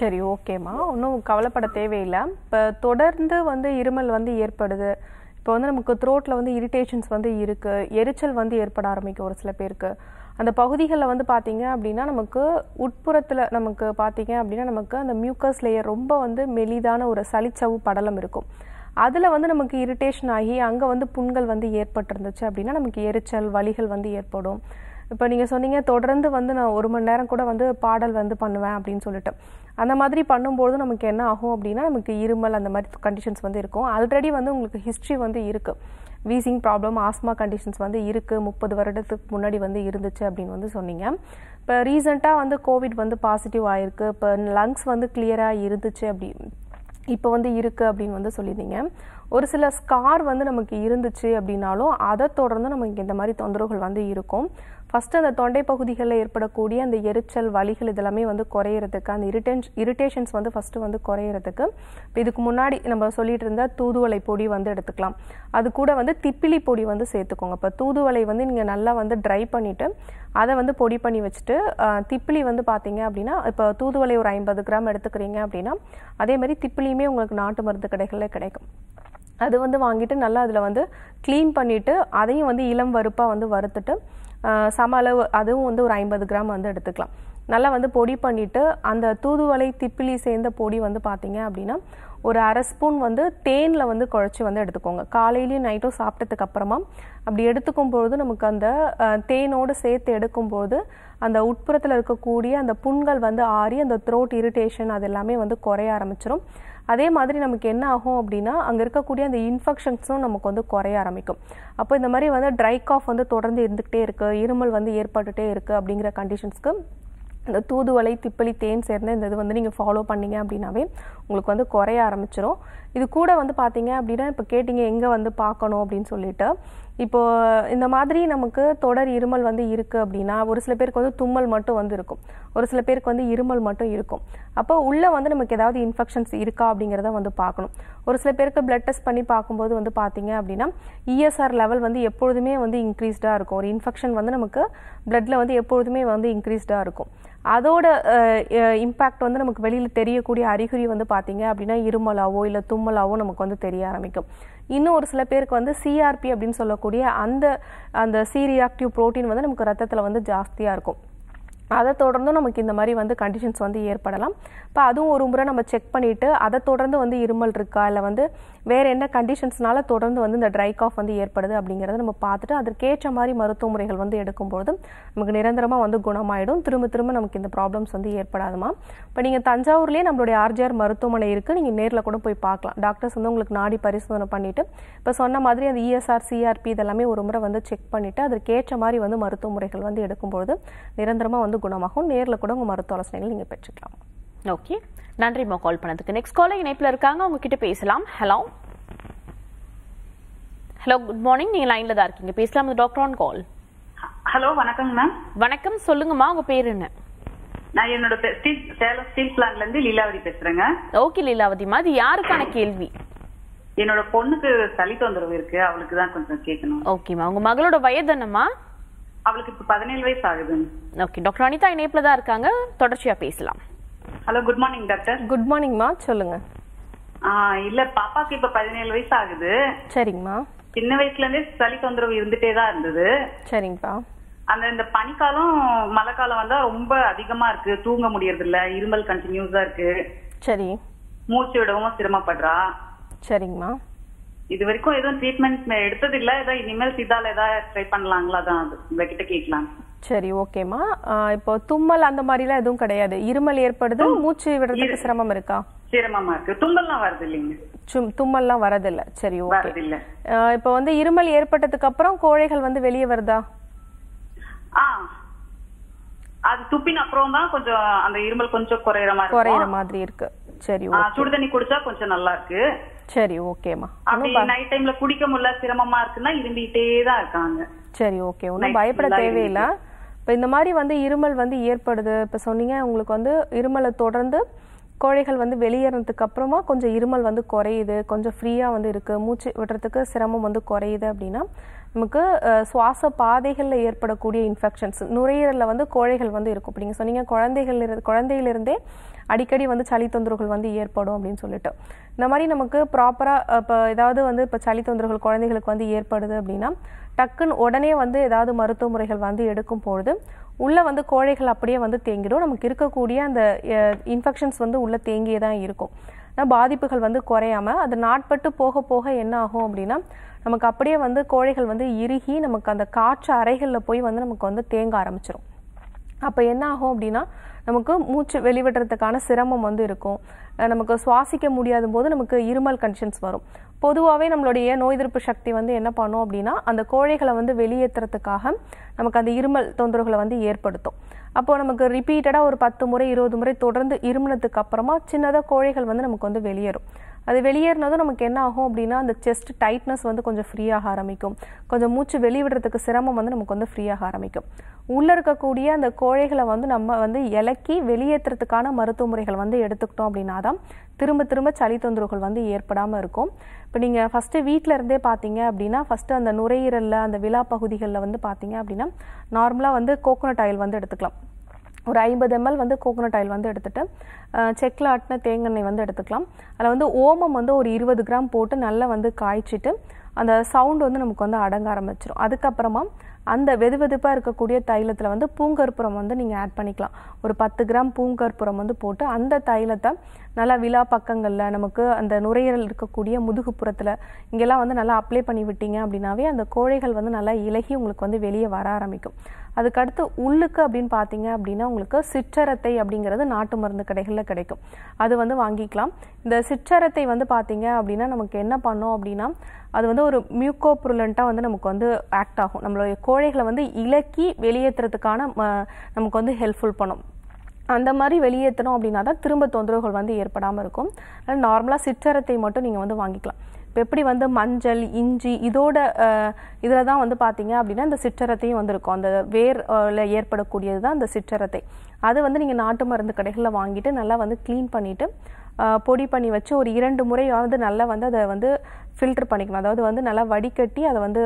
சரி ஓகேம்மா ஒன்றும் கவலைப்பட தேவையில்லை இப்போ தொடர்ந்து வந்து இருமல் வந்து ஏற்படுது இப்போ வந்து நமக்கு த்ரோட்டில் வந்து இரிட்டேஷன்ஸ் வந்து இருக்குது எரிச்சல் வந்து ஏற்பட ஆரம்பிக்கும் ஒரு சில பேருக்கு அந்த பகுதிகளில் வந்து பார்த்திங்க அப்படின்னா நமக்கு உட்புறத்தில் நமக்கு பார்த்திங்க அப்படின்னா நமக்கு அந்த மியூக்கஸ் லேயர் ரொம்ப வந்து மெலிதான ஒரு சளிச்சவு படலம் இருக்கும் அதில் வந்து நமக்கு இரிட்டேஷன் ஆகி அங்கே வந்து புண்கள் வந்து ஏற்பட்டிருந்துச்சு அப்படின்னா நமக்கு எரிச்சல் வலிகள் வந்து ஏற்படும் இப்போ நீங்கள் சொன்னீங்க தொடர்ந்து வந்து நான் ஒரு மணி நேரம் கூட வந்து பாடல் வந்து பண்ணுவேன் அப்படின்னு சொல்லிட்டு அந்த மாதிரி பண்ணும்போது நமக்கு என்ன ஆகும் அப்படின்னா நமக்கு இருமல் அந்த மாதிரி கண்டிஷன்ஸ் வந்து இருக்கும் ஆல்ரெடி வந்து உங்களுக்கு ஹிஸ்ட்ரி வந்து இருக்குது வீசிங் ப்ராப்ளம் ஆஸ்மா கண்டிஷன்ஸ் வந்து இருக்குது முப்பது வருடத்துக்கு முன்னாடி வந்து இருந்துச்சு அப்படின்னு வந்து சொன்னீங்க இப்போ ரீசெண்டாக வந்து கோவிட் வந்து பாசிட்டிவ் ஆகிருக்கு இப்போ லங்ஸ் வந்து கிளியராக இருந்துச்சு அப்படி இப்போ வந்து இருக்குது அப்படின்னு வந்து சொல்லியிருந்தீங்க ஒரு சில ஸ்கார் வந்து நமக்கு இருந்துச்சு அப்படின்னாலும் அதை தொடர்ந்து நமக்கு இந்த மாதிரி தொந்தரவுகள் வந்து இருக்கும் ஃபஸ்ட்டு அந்த தொண்டை பகுதிகளில் ஏற்படக்கூடிய அந்த எரிச்சல் வலிகள் இதெல்லாமே வந்து குறையிறதுக்கு அந்த இரிட்டேஷ் இரிட்டேஷன்ஸ் வந்து ஃபஸ்ட்டு வந்து குறையிறதுக்கு இதுக்கு முன்னாடி நம்ம சொல்லிட்டு இருந்தால் தூதுவளை பொடி வந்து எடுத்துக்கலாம் அது கூட வந்து திப்பிலி பொடி வந்து சேர்த்துக்கோங்க இப்போ தூதுவளை வந்து நீங்கள் நல்லா வந்து ட்ரை பண்ணிவிட்டு அதை வந்து பொடி பண்ணி வச்சுட்டு திப்பிலி வந்து பார்த்தீங்க அப்படின்னா இப்போ தூதுவளை ஒரு ஐம்பது கிராம் எடுத்துக்கிறீங்க அப்படின்னா அதே மாதிரி திப்பிலியுமே உங்களுக்கு நாட்டு மருந்து கடைகளில் கிடைக்கும் அது வந்து வாங்கிட்டு நல்லா அதில் வந்து க்ளீன் பண்ணிவிட்டு அதையும் வந்து இளம் வறுப்பாக வந்து வறுத்துட்டு சம அளவு அதுவும் வந்து ஒரு ஐம்பது கிராம் வந்து எடுத்துக்கலாம் நல்லா வந்து பொடி பண்ணிவிட்டு அந்த தூதுவளை திப்பிலி சேர்ந்த பொடி வந்து பார்த்தீங்க அப்படின்னா ஒரு அரை ஸ்பூன் வந்து தேனில் வந்து குழச்சி வந்து எடுத்துக்கோங்க காலையிலையும் நைட்டும் சாப்பிட்டதுக்கு அப்புறமா அப்படி எடுத்துக்கும் பொழுது நமக்கு அந்த தேனோடு சேர்த்து எடுக்கும்போது அந்த உட்புறத்தில் இருக்கக்கூடிய அந்த புண்கள் வந்து ஆறி அந்த த்ரோட் இரிட்டேஷன் அது எல்லாமே வந்து குறைய ஆரம்பிச்சிடும் அதே மாதிரி நமக்கு என்ன ஆகும் அப்படின்னா அங்கே இருக்கக்கூடிய அந்த இன்ஃபெக்ஷன்ஸும் நமக்கு வந்து குறைய ஆரம்பிக்கும் அப்போ இந்த மாதிரி வந்து ட்ரை காஃப் வந்து தொடர்ந்து இருந்துக்கிட்டே இருக்குது இருமல் வந்து ஏற்பட்டுகிட்டே இருக்குது அப்படிங்கிற கண்டிஷன்ஸ்க்கு இந்த தூதுவளை திப்பளி தேன் சேர்ந்த இந்த இது வந்து நீங்கள் ஃபாலோ பண்ணீங்க அப்படின்னாவே உங்களுக்கு வந்து குறைய ஆரம்பிச்சிடும் இது கூட வந்து பார்த்தீங்க அப்படின்னா இப்போ கேட்டிங்க எங்கே வந்து பார்க்கணும் அப்படின்னு சொல்லிட்டு இப்போது இந்த மாதிரி நமக்கு தொடர் இருமல் வந்து இருக்குது அப்படின்னா ஒரு சில பேருக்கு வந்து தும்மல் மட்டும் வந்து இருக்கும் ஒரு சில பேருக்கு வந்து இருமல் மட்டும் இருக்கும் அப்போ உள்ளே வந்து நமக்கு ஏதாவது இன்ஃபெக்ஷன்ஸ் இருக்கா அப்படிங்கிறத வந்து பார்க்கணும் ஒரு சில பேருக்கு பிளட் டெஸ்ட் பண்ணி பார்க்கும்போது வந்து பார்த்தீங்க அப்படின்னா இஎஸ்ஆர் e லெவல் வந்து எப்பொழுதுமே வந்து இன்க்ரீஸ்டாக இருக்கும் ஒரு இன்ஃபெக்ஷன் வந்து நமக்கு பிளட்டில் வந்து எப்பொழுதுமே வந்து இன்க்ரீஸ்டாக இருக்கும் அதோட இம்பேக்ட் வந்து நமக்கு வெளியில் தெரியக்கூடிய அறிகுறி வந்து பார்த்திங்க அப்படின்னா இருமலாவோ இல்லை தும்மலாவோ நமக்கு வந்து தெரிய ஆரம்பிக்கும் இன்னும் ஒரு சில பேருக்கு வந்து சிஆர்பி அப்படின்னு சொல்லக்கூடிய அந்த அந்த சீரியாக்டிவ் ப்ரோட்டீன் வந்து நமக்கு ரத்தத்தில் வந்து ஜாஸ்தியாக இருக்கும் அதை தொடர்ந்து நமக்கு இந்த மாதிரி வந்து கண்டிஷன்ஸ் வந்து ஏற்படலாம் இப்போ அதுவும் ஒரு முறை நம்ம செக் பண்ணிவிட்டு அதை தொடர்ந்து வந்து இருமல் இருக்கா இல்லை வந்து வேறு என்ன கண்டிஷன்ஸ்னால தொடர்ந்து வந்து இந்த ட்ரை காஃப் வந்து ஏற்படுது அப்படிங்கிறத நம்ம பார்த்துட்டு அதற்கேற்ற மாதிரி மருத்துவ முறைகள் வந்து எடுக்கும்போது நமக்கு நிரந்தரமாக வந்து குணமாயிடும் திரும்ப திரும்ப நமக்கு இந்த ப்ராப்ளம்ஸ் வந்து ஏற்படாதுமா இப்போ நீங்கள் தஞ்சாவூர்லேயே நம்மளுடைய ஆர்ஜிஆர் மருத்துவமனை இருக்குது நீங்கள் நேரில் கூட போய் பார்க்கலாம் டாக்டர்ஸ் வந்து உங்களுக்கு நாடி பரிசோதனை பண்ணிவிட்டு இப்போ சொன்ன மாதிரி அந்த இஎஸ்ஆர் e சிஆர்பி இதெல்லாமே ஒரு முறை வந்து செக் பண்ணிவிட்டு அதற்கேற்ற மாதிரி வந்து மருத்துவ முறைகள் வந்து எடுக்கும்போது நிரந்தரமாக வந்து குணமாகும் நேரில் கூட உங்கள் மருத்துவ ஆலோசனைகள் நீங்கள் பெற்றுக்கலாம் ஓகே நன்றிம்மா கால் பண்ணதுக்கு நெக்ஸ்ட் காலை இணைப்பில் இருக்காங்க உங்ககிட்ட பேசலாம் ஹலோ ஹலோ குட் மார்னிங் நீங்க லைன்ல தான் இருக்கீங்க பேசலாம் டாக்டர் ஆன் கால் ஹலோ வணக்கம் மேம் வணக்கம் சொல்லுங்கம்மா உங்க பேர் என்ன நான் என்னோட சேலம் ஸ்டீல் பிளான்ல இருந்து லீலாவதி பேசுறேங்க ஓகே லீலாவதிமா அது யாருக்கான கேள்வி என்னோட பொண்ணுக்கு சளி தொந்தரவு இருக்கு அவளுக்கு தான் கொஞ்சம் கேட்கணும் ஓகேம்மா உங்க மகளோட வயது என்னம்மா அவளுக்கு இப்ப பதினேழு வயசு ஆகுது ஓகே டாக்டர் அனிதா இணைப்புல தான் இருக்காங்க தொடர்ச்சியா பேசலாம் hello good morning doctor good மார்னிங்மா சொல்லுங்க இல்ல பாப்பாக்கு இப்ப பதினேழு வயசு ஆகுது சரிங்கம்மா சின்ன வயசுல இருந்தே சளி தொந்தரவு இருந்துட்டே தான் இருந்தது சரிங்கப்பா அந்த இந்த பனிக்காலம் மழை காலம் வந்தா ரொம்ப அதிகமா இருக்கு தூங்க முடியறது இல்ல இருமல் கண்டினியூஸா இருக்கு சரி மூச்சு விடவும் சிரமப்படுறா சரிங்கம்மா இது வரைக்கும் எதுவும் ட்ரீட்மெண்ட் எடுத்தது இல்ல ஏதாவது இனிமேல் சிதால ஏதாவது ட்ரை பண்ணலாங்களா தான் உங்ககிட்ட கேட்கலாம் சரி ஓகேமா இப்போ தும்மல் அந்த மாதிரி எல்லாம் எதுவும் கிடையாது இருமல் ஏற்படுது மூச்சு விடுறதுக்கு சிரமம் இருக்கா சிரமமா இருக்கு தும்பல்லாம் வருது இல்லைங்க தும்மல்லாம் வரதில்ல சரி ஓகே இப்போ வந்து இருமல் ஏற்பட்டதுக்கு அப்புறம் கோழைகள் வந்து வெளியே வருதா அது துப்பின அப்புறம் தான் கொஞ்சம் அந்த இருமல் கொஞ்சம் குறையற மாதிரி குறையற மாதிரி இருக்கு சரி சுடு தண்ணி குடிச்சா கொஞ்சம் நல்லா இருக்கு சரி ஓகேமா அப்படி நைட் டைம்ல குடிக்க முடியல சிரமமா இருக்குன்னா இரும்பிட்டே தான் இருக்காங்க சரி ஓகே ஒன்னும் பயப்பட தேவையில்லை இப்போ இந்த மாதிரி வந்து இருமல் வந்து ஏற்படுது இப்போ சொன்னீங்க உங்களுக்கு வந்து இருமலை தொடர்ந்து கோழைகள் வந்து வெளியேறதுக்கு அப்புறமா கொஞ்சம் இருமல் வந்து குறையுது கொஞ்சம் ஃப்ரீயாக வந்து இருக்குது மூச்சு விடுறதுக்கு சிரமம் வந்து குறையுது அப்படின்னா நமக்கு சுவாச பாதைகளில் ஏற்படக்கூடிய இன்ஃபெக்ஷன்ஸ் நுரையீரலில் வந்து கோழைகள் வந்து இருக்கும் அப்படிங்க நீங்கள் சொன்னீங்க குழந்தைகள் குழந்தையிலிருந்தே அடிக்கடி வந்து சளி தொந்தரவுகள் வந்து ஏற்படும் அப்படின்னு சொல்லிட்டு இந்த மாதிரி நமக்கு ப்ராப்பராக இப்போ ஏதாவது வந்து இப்போ சளி தொந்தரவுகள் குழந்தைகளுக்கு வந்து ஏற்படுது அப்படின்னா டக்குன்னு உடனே வந்து ஏதாவது மருத்துவ முறைகள் வந்து எடுக்கும் பொழுது உள்ளே வந்து கோழைகள் அப்படியே வந்து தேங்கிடும் நமக்கு இருக்கக்கூடிய அந்த இன்ஃபெக்ஷன்ஸ் வந்து உள்ளே தேங்கியே தான் இருக்கும் பாதிப்புகள் வந்து குறையாமல் அது நாட்பட்டு போக போக என்ன ஆகும் அப்படின்னா நமக்கு அப்படியே வந்து கோழைகள் வந்து இறுகி நமக்கு அந்த காற்று அறைகளில் போய் வந்து நமக்கு வந்து தேங்க ஆரம்பிச்சிடும் அப்போ என்ன ஆகும் அப்படின்னா நமக்கு மூச்சு வெளிவிடுறதுக்கான சிரமம் வந்து இருக்கும் நமக்கு சுவாசிக்க முடியாத போது நமக்கு இருமல் கண்டிஷன்ஸ் வரும் பொதுவாகவே நம்மளுடைய நோய் எதிர்ப்பு சக்தி வந்து என்ன பண்ணும் அப்படின்னா அந்த கோழைகளை வந்து வெளியேற்றுறதுக்காக நமக்கு அந்த இருமல் தொந்தரவுகளை வந்து ஏற்படுத்தும் அப்போது நமக்கு ரிப்பீட்டடாக ஒரு பத்து முறை இருபது முறை தொடர்ந்து இருமினத்துக்கு அப்புறமா சின்னதாக கோழைகள் வந்து நமக்கு வந்து வெளியேறும் அது வெளியேறினதும் நமக்கு என்ன ஆகும் அப்படின்னா அந்த செஸ்ட் டைட்னஸ் வந்து கொஞ்சம் ஃப்ரீயாக ஆரம்பிக்கும் கொஞ்சம் மூச்சு வெளிவிடுறதுக்கு சிரமம் வந்து நமக்கு வந்து ஃப்ரீயாக ஆரம்பிக்கும் உள்ளே இருக்கக்கூடிய அந்த கோழைகளை வந்து நம்ம வந்து இலக்கி வெளியேற்றுறதுக்கான மருத்துவ முறைகள் வந்து எடுத்துக்கிட்டோம் அப்படின்னா தான் திரும்ப திரும்ப சளி தொந்தரவுகள் வந்து ஏற்படாமல் இருக்கும் இப்போ நீங்கள் ஃபஸ்ட்டு வீட்டில் இருந்தே பார்த்தீங்க அப்படின்னா ஃபஸ்ட்டு அந்த நுரையீரலில் அந்த விழா பகுதிகளில் வந்து பார்த்தீங்க அப்படின்னா நார்மலாக வந்து கோகோனட் ஆயில் வந்து எடுத்துக்கலாம் ஒரு ஐம்பது எம்எல் வந்து கோகோனட் ஆயில் வந்து எடுத்துகிட்டு செக்கில் ஆட்டின தேங்கெண்ணெய் வந்து எடுத்துக்கலாம் அதில் வந்து ஓமம் வந்து ஒரு இருபது கிராம் போட்டு நல்லா வந்து காய்ச்சிட்டு அந்த சவுண்டு வந்து நமக்கு வந்து அடங்க ஆரம்பிச்சிடும் அதுக்கப்புறமா அந்த வெது வெதுப்பாக இருக்கக்கூடிய தைலத்தில் வந்து பூங்கற்புரம் வந்து நீங்கள் ஆட் பண்ணிக்கலாம் ஒரு பத்து கிராம் பூங்கற்புரம் வந்து போட்டு அந்த தைலத்தை நல்லா விழா பக்கங்களில் நமக்கு அந்த நுரையீரல் இருக்கக்கூடிய முதுகுப்புறத்தில் இங்கெல்லாம் வந்து நல்லா அப்ளை பண்ணி விட்டீங்க அப்படின்னாவே அந்த கோழைகள் வந்து நல்லா இலகி உங்களுக்கு வந்து வெளியே வர ஆரம்பிக்கும் அதுக்கடுத்து உள்ளுக்கு அப்படின்னு பார்த்தீங்க அப்படின்னா உங்களுக்கு சிற்றரத்தை அப்படிங்கிறது நாட்டு மருந்து கடைகளில் கிடைக்கும் அது வந்து வாங்கிக்கலாம் இந்த சிற்றரத்தை வந்து பார்த்தீங்க அப்படின்னா நமக்கு என்ன பண்ணோம் அப்படின்னா அது வந்து ஒரு மியூக்கோப்ருலண்ட்டாக வந்து நமக்கு வந்து ஆக்ட் ஆகும் நம்மளுடைய கோழைகளை வந்து இலக்கி வெளியேற்றுறதுக்கான நமக்கு வந்து ஹெல்ப்ஃபுல் பண்ணும் அந்த மாதிரி வெளியேற்றணும் அப்படின்னா தான் திரும்ப தொந்தரவுகள் வந்து ஏற்படாமல் இருக்கும் அதனால் நார்மலாக சிற்றரத்தை மட்டும் நீங்கள் வந்து வாங்கிக்கலாம் இப்போ எப்படி வந்து மஞ்சள் இஞ்சி இதோட இதில் தான் வந்து பார்த்தீங்க அப்படின்னா இந்த சிற்றரத்தையும் வந்திருக்கும் அந்த வேரில் ஏற்படக்கூடியது தான் இந்த சிற்றரத்தை அது வந்து நீங்கள் நாட்டு மருந்து கடைகளில் வாங்கிட்டு நல்லா வந்து க்ளீன் பண்ணிவிட்டு பொடி பண்ணி வச்சு ஒரு இரண்டு முறையாவது நல்லா வந்து அதை வந்து ஃபில்டர் பண்ணிக்கணும் அதாவது வந்து நல்லா வடிகட்டி அதை வந்து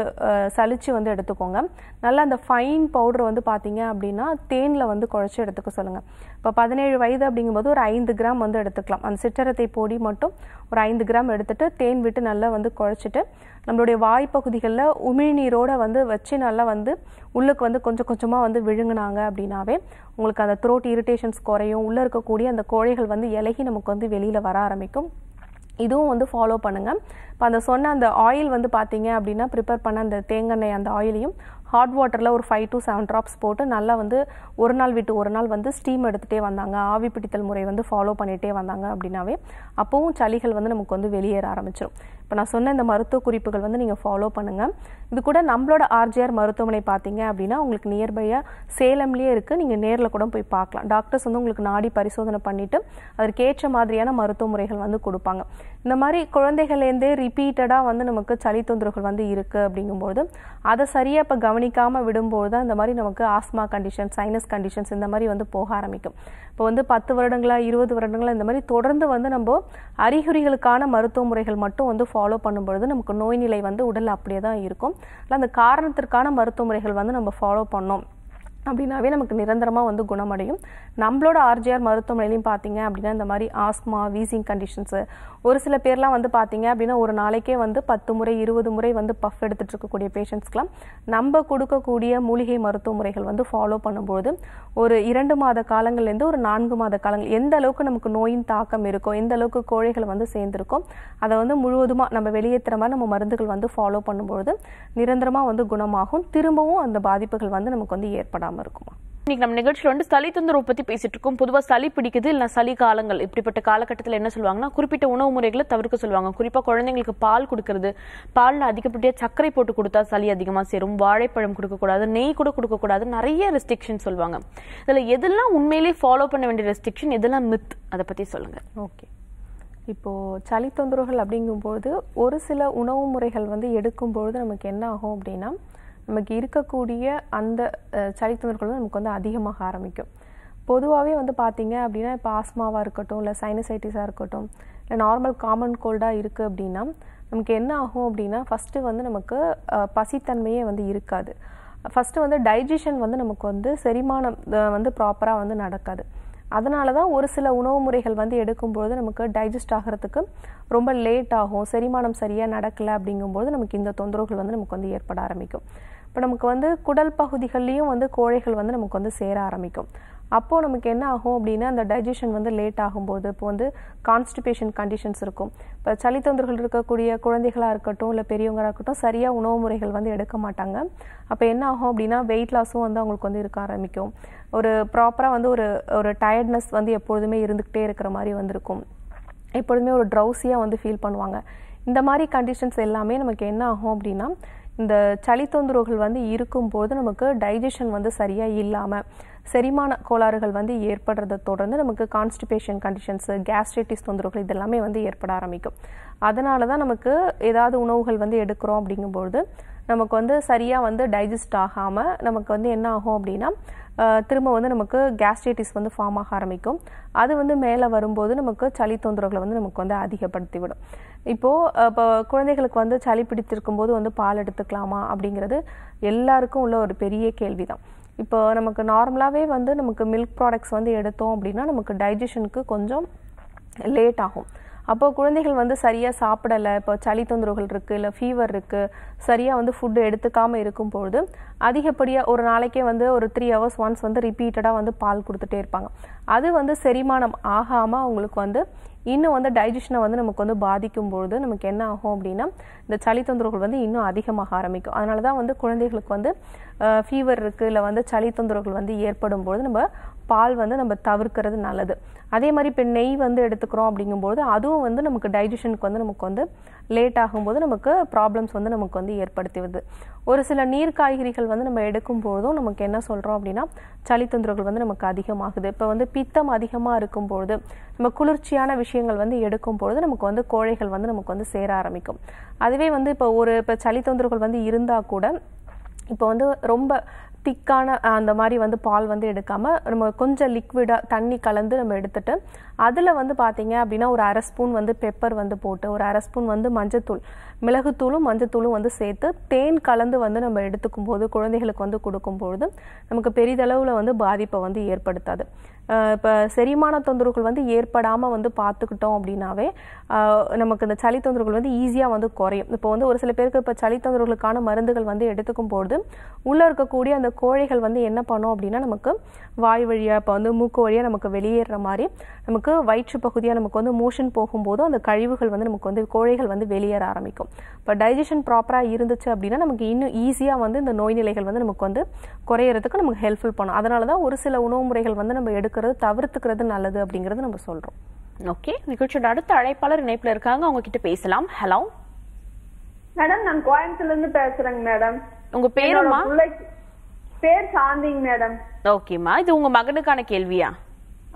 சளிச்சு வந்து எடுத்துக்கோங்க நல்லா அந்த ஃபைன் பவுடர் வந்து பார்த்தீங்க அப்படின்னா தேனில் வந்து குழச்சி எடுத்துக்க சொல்லுங்கள் இப்போ பதினேழு வயது அப்படிங்கும்போது ஒரு ஐந்து கிராம் வந்து எடுத்துக்கலாம் அந்த சிற்றரத்தை பொடி மட்டும் ஒரு ஐந்து கிராம் எடுத்துகிட்டு தேன் விட்டு நல்லா வந்து குழச்சிட்டு நம்மளுடைய வாய்ப்பகுதிகளில் உமிழ்நீரோட வந்து வச்சு நல்லா வந்து உள்ளுக்கு வந்து கொஞ்சம் கொஞ்சமாக வந்து விழுங்கினாங்க அப்படின்னாவே உங்களுக்கு அந்த த்ரோட் இரிட்டேஷன்ஸ் குறையும் உள்ளே இருக்கக்கூடிய அந்த கோழைகள் வந்து இலகி நமக்கு வந்து வெளியில் வர ஆரம்பிக்கும் இதுவும் வந்து ஃபாலோ பண்ணுங்கள் இப்போ அந்த சொன்ன அந்த ஆயில் வந்து பார்த்தீங்க அப்படின்னா ப்ரிப்பேர் பண்ண அந்த தேங்காய் அந்த ஆயிலையும் ஹாட் வாட்டரில் ஒரு ஃபைவ் டு செவன் ட்ராப்ஸ் போட்டு நல்லா வந்து ஒரு நாள் விட்டு ஒரு நாள் வந்து ஸ்டீம் எடுத்துகிட்டே வந்தாங்க ஆவி பிடித்தல் முறை வந்து ஃபாலோ பண்ணிகிட்டே வந்தாங்க அப்படின்னாவே அப்போவும் சளிகள் வந்து நமக்கு வந்து வெளியேற ஆரம்பிச்சிடும் இப்போ நான் சொன்ன இந்த மருத்துவ குறிப்புகள் வந்து நீங்கள் ஃபாலோ பண்ணுங்கள் இது கூட நம்மளோட ஆர்ஜிஆர் மருத்துவமனை பார்த்தீங்க அப்படின்னா உங்களுக்கு நியர்பையாக சேலம்லேயே இருக்குது நீங்கள் நேரில் கூட போய் பார்க்கலாம் டாக்டர்ஸ் வந்து உங்களுக்கு நாடி பரிசோதனை பண்ணிவிட்டு அதற்கேற்ற மாதிரியான மருத்துவ முறைகள் வந்து கொடுப்பாங்க இந்த மாதிரி குழந்தைகள்லேருந்தே ரிப்பீட்டடாக வந்து நமக்கு சளி தொந்தரவுகள் வந்து இருக்குது அப்படிங்கும்போது அதை சரியாக இப்போ கவனிக்காமல் விடும்போது தான் இந்த மாதிரி நமக்கு ஆஸ்மா கண்டிஷன் சைனஸ் கண்டிஷன்ஸ் இந்த மாதிரி வந்து போக ஆரம்பிக்கும் இப்போ வந்து பத்து வருடங்களாக இருபது வருடங்களாக இந்த மாதிரி தொடர்ந்து வந்து நம்ம அறிகுறிகளுக்கான மருத்துவ முறைகள் மட்டும் வந்து ஃபாலோ பண்ணும்பொழுது நமக்கு நோய் நிலை வந்து உடல் அப்படியே தான் இருக்கும் இல்லை அந்த காரணத்திற்கான மருத்துவ முறைகள் வந்து நம்ம ஃபாலோ பண்ணோம் அப்படின்னாவே நமக்கு நிரந்தரமாக வந்து குணமடையும் நம்மளோட ஆர்ஜிஆர் மருத்துவமனையிலையும் பார்த்தீங்க அப்படின்னா இந்த மாதிரி ஆஸ்மா வீசிங் கண்டிஷன்ஸு ஒரு சில பேர்லாம் வந்து பார்த்தீங்க அப்படின்னா ஒரு நாளைக்கே வந்து பத்து முறை இருபது முறை வந்து பஃப் எடுத்துகிட்டு இருக்கக்கூடிய பேஷண்ட்ஸ்க்கெலாம் நம்ம கொடுக்கக்கூடிய மூலிகை மருத்துவ முறைகள் வந்து ஃபாலோ பண்ணும்போது ஒரு இரண்டு மாத காலங்கள்லேருந்து ஒரு நான்கு மாத காலங்கள் எந்த அளவுக்கு நமக்கு நோயின் தாக்கம் இருக்கோ எந்த அளவுக்கு கோழைகள் வந்து சேர்ந்துருக்கோம் அதை வந்து முழுவதுமாக நம்ம வெளியேற்றுற மாதிரி நம்ம மருந்துகள் வந்து ஃபாலோ பண்ணும்பொழுது நிரந்தரமாக வந்து குணமாகும் திரும்பவும் அந்த பாதிப்புகள் வந்து நமக்கு வந்து ஏற்படாமல் இருக்குமா இன்னைக்கு நம்ம நிகழ்ச்சியில் வந்து சளி தொந்தரவு பற்றி பேசிட்டு இருக்கோம் பொதுவாக சளி பிடிக்குது இல்லை சளி காலங்கள் இப்படிப்பட்ட காலகட்டத்தில் என்ன சொல்லுவாங்கன்னா குறிப்பிட்ட உணவு உணவு முறைகளை தவிர்க்க சொல்லுவாங்க குறிப்பாக குழந்தைங்களுக்கு பால் கொடுக்கறது பாலில் அதிகப்படியாக சர்க்கரை போட்டு கொடுத்தா சளி அதிகமாக சேரும் வாழைப்பழம் கொடுக்கக்கூடாது நெய் கூட கொடுக்கக்கூடாது நிறைய ரெஸ்ட்ரிக்ஷன் சொல்லுவாங்க இதில் எதெல்லாம் உண்மையிலே ஃபாலோ பண்ண வேண்டிய ரெஸ்ட்ரிக்ஷன் எதெல்லாம் மித் அதை பற்றி சொல்லுங்கள் ஓகே இப்போது சளி தொந்தரவுகள் அப்படிங்கும்போது ஒரு சில உணவு முறைகள் வந்து எடுக்கும்பொழுது நமக்கு என்ன ஆகும் அப்படின்னா நமக்கு இருக்கக்கூடிய அந்த சளி தொந்தரவுகள் வந்து நமக்கு வந்து அதிகமாக ஆரம்பிக்கும் பொதுவாகவே வந்து பார்த்திங்க அப்படின்னா இப்போ ஆஸ்மாவாக இருக்கட்டும் இல்லை சைனசைட்டிஸாக இருக்கட்டும் இல்லை நார்மல் காமன் கோல்டாக இருக்குது அப்படின்னா நமக்கு என்ன ஆகும் அப்படின்னா ஃபஸ்ட்டு வந்து நமக்கு பசித்தன்மையே வந்து இருக்காது ஃபஸ்ட்டு வந்து டைஜஷன் வந்து நமக்கு வந்து செரிமானம் வந்து ப்ராப்பராக வந்து நடக்காது அதனால தான் ஒரு சில உணவு முறைகள் வந்து எடுக்கும்பொழுது நமக்கு டைஜஸ்ட் ஆகிறதுக்கு ரொம்ப லேட் ஆகும் செரிமானம் சரியாக நடக்கலை அப்படிங்கும்போது நமக்கு இந்த தொந்தரவுகள் வந்து நமக்கு வந்து ஏற்பட ஆரம்பிக்கும் இப்போ நமக்கு வந்து குடல் பகுதிகள்லேயும் வந்து கோழைகள் வந்து நமக்கு வந்து சேர ஆரம்பிக்கும் அப்போது நமக்கு என்ன ஆகும் அப்படின்னா அந்த டைஜஷன் வந்து லேட் ஆகும்போது இப்போ வந்து கான்ஸ்டிபேஷன் கண்டிஷன்ஸ் இருக்கும் இப்போ தொந்தர்கள் இருக்கக்கூடிய குழந்தைகளாக இருக்கட்டும் இல்லை பெரியவங்களாக இருக்கட்டும் சரியாக உணவு முறைகள் வந்து எடுக்க மாட்டாங்க அப்போ என்ன ஆகும் அப்படின்னா வெயிட் லாஸும் வந்து அவங்களுக்கு வந்து இருக்க ஆரம்பிக்கும் ஒரு ப்ராப்பராக வந்து ஒரு ஒரு டயர்ட்னஸ் வந்து எப்பொழுதுமே இருந்துக்கிட்டே இருக்கிற மாதிரி வந்திருக்கும் எப்பொழுதுமே ஒரு ட்ரௌசியாக வந்து ஃபீல் பண்ணுவாங்க இந்த மாதிரி கண்டிஷன்ஸ் எல்லாமே நமக்கு என்ன ஆகும் அப்படின்னா இந்த சளி தொந்தரவுகள் வந்து இருக்கும்போது நமக்கு டைஜஷன் வந்து சரியாக இல்லாமல் செரிமான கோளாறுகள் வந்து ஏற்படுறதை தொடர்ந்து நமக்கு கான்ஸ்டிபேஷன் கண்டிஷன்ஸு கேஸ்ட்ரைட்டிஸ் தொந்தரவுகள் இதெல்லாமே வந்து ஏற்பட ஆரம்பிக்கும் அதனால தான் நமக்கு ஏதாவது உணவுகள் வந்து எடுக்கிறோம் அப்படிங்கும்போது நமக்கு வந்து சரியாக வந்து டைஜஸ்ட் ஆகாமல் நமக்கு வந்து என்ன ஆகும் அப்படின்னா திரும்ப வந்து நமக்கு கேஸ்ட்ரைட்டிஸ் வந்து ஃபார்ம் ஆக ஆரம்பிக்கும் அது வந்து மேலே வரும்போது நமக்கு சளி தொந்தரவுகளை வந்து நமக்கு வந்து அதிகப்படுத்தி விடும் இப்போது இப்போ குழந்தைகளுக்கு வந்து சளி பிடித்திருக்கும் போது வந்து பால் எடுத்துக்கலாமா அப்படிங்கிறது எல்லாருக்கும் உள்ள ஒரு பெரிய கேள்வி தான் இப்போ நமக்கு நார்மலாகவே வந்து நமக்கு மில்க் ப்ராடக்ட்ஸ் வந்து எடுத்தோம் அப்படின்னா நமக்கு டைஜஷனுக்கு கொஞ்சம் லேட் ஆகும் அப்போ குழந்தைகள் வந்து சரியாக சாப்பிடலை இப்போ சளி தொந்தரவுகள் இருக்குது இல்லை ஃபீவர் இருக்குது சரியாக வந்து ஃபுட்டு எடுத்துக்காமல் இருக்கும்பொழுது அதிகப்படியாக ஒரு நாளைக்கே வந்து ஒரு த்ரீ ஹவர்ஸ் ஒன்ஸ் வந்து ரிப்பீட்டடாக வந்து பால் கொடுத்துட்டே இருப்பாங்க அது வந்து செரிமானம் ஆகாமல் அவங்களுக்கு வந்து இன்னும் வந்து டைஜஷனை வந்து நமக்கு வந்து பாதிக்கும் பொழுது நமக்கு என்ன ஆகும் அப்படின்னா இந்த சளி தொந்தரவுகள் வந்து இன்னும் அதிகமாக ஆரம்பிக்கும் அதனால தான் வந்து குழந்தைகளுக்கு வந்து ஃபீவர் இருக்குது இல்லை வந்து சளி தொந்தரவுகள் வந்து ஏற்படும் பொழுது நம்ம பால் வந்து நம்ம தவிர்க்கிறது நல்லது அதே மாதிரி இப்போ நெய் வந்து எடுத்துக்கிறோம் அப்படிங்கும்போது அதுவும் வந்து நமக்கு டைஜஷனுக்கு வந்து நமக்கு வந்து லேட் ஆகும்போது நமக்கு ப்ராப்ளம்ஸ் வந்து நமக்கு வந்து ஏற்படுத்துவது ஒரு சில நீர் காய்கறிகள் வந்து நம்ம எடுக்கும் போதும் நமக்கு என்ன சொல்கிறோம் அப்படின்னா சளி தொந்தரவுகள் வந்து நமக்கு அதிகமாகுது இப்போ வந்து பித்தம் அதிகமாக இருக்கும் பொழுது நம்ம குளிர்ச்சியான விஷயங்கள் வந்து எடுக்கும் பொழுது நமக்கு வந்து கோழைகள் வந்து நமக்கு வந்து சேர ஆரம்பிக்கும் அதுவே வந்து இப்போ ஒரு இப்போ சளி தொந்தரவுகள் வந்து இருந்தால் கூட இப்போ வந்து ரொம்ப திக்கான அந்த மாதிரி வந்து பால் வந்து எடுக்காமல் நம்ம கொஞ்சம் லிக்விடாக தண்ணி கலந்து நம்ம எடுத்துட்டு அதில் வந்து பார்த்தீங்க அப்படின்னா ஒரு அரை ஸ்பூன் வந்து பெப்பர் வந்து போட்டு ஒரு அரை ஸ்பூன் வந்து மஞ்சத்தூள் மிளகுத்தூளும் மஞ்சத்தூளும் வந்து சேர்த்து தேன் கலந்து வந்து நம்ம எடுத்துக்கும் போது குழந்தைகளுக்கு வந்து கொடுக்கும்பொழுது நமக்கு பெரிதளவில் வந்து பாதிப்பை வந்து ஏற்படுத்தாது இப்போ செரிமான தொந்தரவுகள் வந்து ஏற்படாமல் வந்து பார்த்துக்கிட்டோம் அப்படின்னாவே நமக்கு இந்த சளி தொந்தரவுகள் வந்து ஈஸியாக வந்து குறையும் இப்போ வந்து ஒரு சில பேருக்கு இப்போ சளி தொந்தரவுகளுக்கான மருந்துகள் வந்து எடுத்துக்கும் போது உள்ளே இருக்கக்கூடிய அந்த கோழைகள் வந்து என்ன பண்ணும் அப்படின்னா நமக்கு வாய் வழியாக இப்போ வந்து மூக்கு வழியாக நமக்கு வெளியேற மாதிரி நமக்கு வயிற்று பகுதியாக நமக்கு வந்து மோஷன் போகும்போது அந்த கழிவுகள் வந்து நமக்கு வந்து கோழைகள் வந்து வெளியேற ஆரம்பிக்கும் இப்போ டைஜஷன் ப்ராப்பராக இருந்துச்சு அப்படின்னா நமக்கு இன்னும் ஈஸியாக வந்து இந்த நோய் நிலைகள் வந்து நமக்கு வந்து குறையிறதுக்கு நமக்கு ஹெல்ப்ஃபுல் பண்ணும் அதனால தான் ஒரு சில உணவு முறைகள் வந்து நம்ம எடுக்கிறது தவிர்த்துக்கிறது நல்லது அப்படிங்கிறது நம்ம சொல்கிறோம் ஓகே நிகழ்ச்சியோட அடுத்த அழைப்பாளர் இணைப்புல இருக்காங்க அவங்க கிட்ட பேசலாம் ஹலோ மேடம் நான் கோயம்புத்தூர்ல இருந்து பேசுறேங்க மேடம் உங்க பேருமா பேர் சாந்திங்க மேடம் ஓகேமா இது உங்க மகனுக்கான கேள்வியா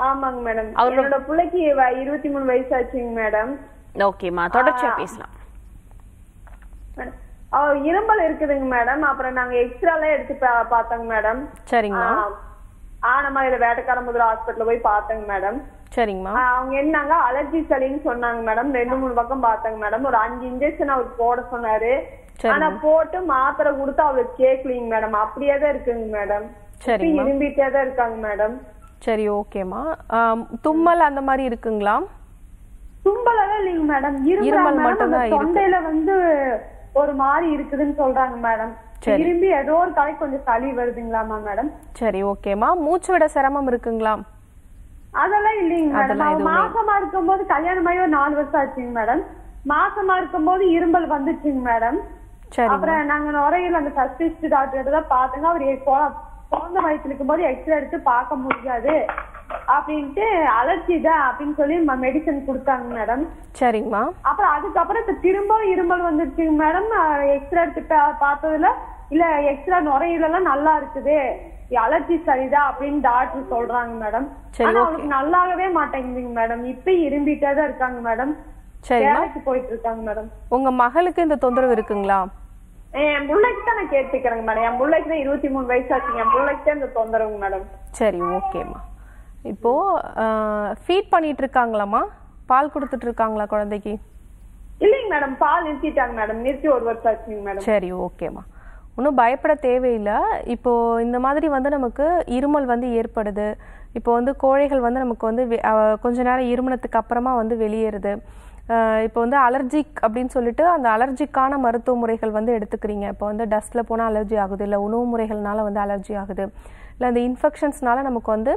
ஆமாங்க மேடம் அவரோட பிள்ளைக்கு இருபத்தி மூணு வயசு ஆச்சுங்க மேடம் ஓகேமா தொடர்ச்சியா பேசலாம் இரும்பல் இருக்குதுங்க மேடம் அப்புறம் நாங்க எக்ஸ்ரா எல்லாம் எடுத்து பாத்தாங்க மேடம் சரிங்க ஆஹ் நம்ம இதுல வேட்டக்கார முதல் ஹாஸ்பிட்டல் போய் பாத்தேங்க மேடம் சரிங்கம்மா அவங்க என்னங்க அலர்ஜி சளின்னு சொன்னாங்க மேடம் ரெண்டு மூணு பக்கம் பார்த்தாங்க மேடம் ஒரு அஞ்சு இன்ஜெக்ஷன் அவர் போட சொன்னாரு ஆனா போட்டு மாத்திரை கொடுத்து அவளுக்கு கேக்கலீங்க மேடம் அப்படியே தான் இருக்குங்க மேடம் சரி இரும்பிட்டே தான் இருக்காங்க மேடம் சரி ஓகேம்மா தும்மல் அந்த மாதிரி இருக்குங்களா தும்பலெல்லாம் இல்லைங்க மேடம் இருமல் மட்டும் தொண்டையில வந்து ஒரு மாதிரி இருக்குதுன்னு சொல்றாங்க மேடம் திரும்பி ஏதோ ஒரு தலைக்கு கொஞ்சம் சளி வருதுங்களாமா மேடம் சரி ஓகேமா மூச்சு விட சிரமம் இருக்குங்களா அதெல்லாம் இல்லைங்க மேடம் மாசமா இருக்கும்போது கல்யாணம் ஆகி ஒரு நாலு வருஷம் ஆச்சுங்க மேடம் மாசமா இருக்கும்போது இரும்பல் வந்துச்சுங்க மேடம் அப்புறம் நாங்க நுரையில அந்த சஸ்டிஸ்ட் டாக்டர் தான் பாத்துங்க அவர் குழந்தை வயசுல இருக்கும்போது எக்ஸ்ரே எடுத்து பார்க்க முடியாது அப்படின்ட்டு அலர்ஜி தான் அப்படின்னு சொல்லி மெடிசன் கொடுத்தாங்க மேடம் சரிங்கம்மா அப்புறம் அதுக்கப்புறம் இப்ப திரும்ப இருமல் வந்துருச்சு மேடம் எக்ஸ்ரே எடுத்து பார்த்ததுல இல்ல எக்ஸ்ரே நுரையீரலாம் நல்லா இருக்குது அலர்ஜி சரிதா அப்படின்னு டாக்டர் சொல்றாங்க மேடம் ஆனா அவளுக்கு நல்லாகவே மாட்டேங்குதுங்க மேடம் இப்ப இரும்பிட்டே தான் இருக்காங்க மேடம் சரி போயிட்டு இருக்காங்க மேடம் உங்க மகளுக்கு இந்த தொந்தரவு இருக்குங்களா என் பிள்ளைக்கு தான் நான் கேட்டுக்கிறேங்க மேடம் என் பிள்ளைக்கு தான் இருபத்தி மூணு வயசாச்சு என் பிள்ளைக்கு தான் இந்த தொந்தரவு மேடம் சரி ஓகேம்மா இப்போ ஃபீட் பண்ணிட்டு இருக்காங்களாம்மா பால் கொடுத்துட்டு இருக்காங்களா குழந்தைக்கு இல்லைங்க மேடம் பால் நிறுத்திட்டாங்க மேடம் நிறுத்தி ஒரு வருஷம் ஆச்சுங்க மேடம் சரி ஓகேம்மா ஒன்றும் பயப்பட தேவையில்லை இப்போ இந்த மாதிரி வந்து நமக்கு இருமல் வந்து ஏற்படுது இப்போ வந்து கோழைகள் வந்து நமக்கு வந்து கொஞ்ச நேரம் இருமணத்துக்கு அப்புறமா வந்து வெளியேறுது இப்போ வந்து அலர்ஜிக் அப்படின்னு சொல்லிட்டு அந்த அலர்ஜிக்கான மருத்துவ முறைகள் வந்து எடுத்துக்கிறீங்க இப்போ வந்து டஸ்ட்டில் போனால் அலர்ஜி ஆகுது இல்லை உணவு முறைகள்னால வந்து அலர்ஜி ஆகுது இல்லை அந்த இன்ஃபெக்ஷன்ஸ்னால நமக்கு வந்து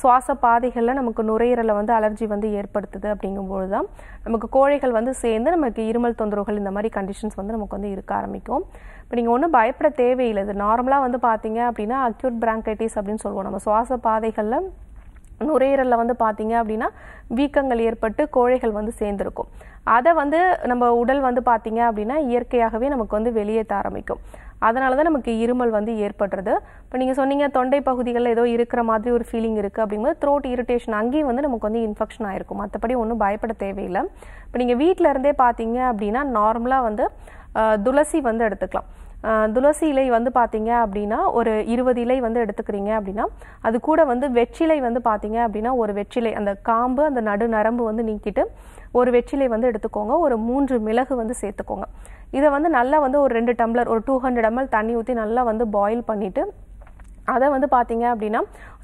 சுவாச பாதைகளில் நமக்கு நுரையீரலை வந்து அலர்ஜி வந்து ஏற்படுத்துது அப்படிங்கும்போது தான் நமக்கு கோழைகள் வந்து சேர்ந்து நமக்கு இருமல் தொந்தரவுகள் இந்த மாதிரி கண்டிஷன்ஸ் வந்து நமக்கு வந்து இருக்க ஆரம்பிக்கும் இப்போ நீங்கள் ஒன்றும் பயப்பட தேவையில்லை இது நார்மலாக வந்து பார்த்தீங்க அப்படின்னா அக்யூட் பிராங்கைட்டிஸ் அப்படின்னு சொல்லுவோம் நம்ம சுவாச பாதைகளில் நுரையீரலில் வந்து பார்த்தீங்க அப்படின்னா வீக்கங்கள் ஏற்பட்டு கோழைகள் வந்து சேர்ந்துருக்கும் அதை வந்து நம்ம உடல் வந்து பார்த்தீங்க அப்படின்னா இயற்கையாகவே நமக்கு வந்து வெளியேற்ற ஆரம்பிக்கும் அதனால தான் நமக்கு இருமல் வந்து ஏற்படுறது இப்போ நீங்கள் சொன்னீங்க தொண்டை பகுதிகளில் ஏதோ இருக்கிற மாதிரி ஒரு ஃபீலிங் இருக்குது அப்படிங்கும்போது த்ரோட் இரிட்டேஷன் அங்கேயும் வந்து நமக்கு வந்து இன்ஃபெக்ஷன் ஆகிருக்கும் மற்றபடி ஒன்றும் பயப்பட தேவையில்லை இப்போ நீங்கள் வீட்டில் இருந்தே பார்த்தீங்க அப்படின்னா நார்மலாக வந்து துளசி வந்து எடுத்துக்கலாம் துளசி இலை வந்து பார்த்தீங்க அப்படின்னா ஒரு இருபது இலை வந்து எடுத்துக்கிறீங்க அப்படின்னா அது கூட வந்து வெற்றிலை வந்து பார்த்தீங்க அப்படின்னா ஒரு வெற்றிலை அந்த காம்பு அந்த நடு நரம்பு வந்து நீக்கிட்டு ஒரு வெற்றிலை வந்து எடுத்துக்கோங்க ஒரு மூன்று மிளகு வந்து சேர்த்துக்கோங்க இதை வந்து நல்லா வந்து ஒரு ரெண்டு டம்ளர் ஒரு டூ ஹண்ட்ரட் எம்எல் தண்ணி ஊற்றி நல்லா வந்து பாயில் பண்ணிவிட்டு அதை வந்து பார்த்தீங்க அப்படின்னா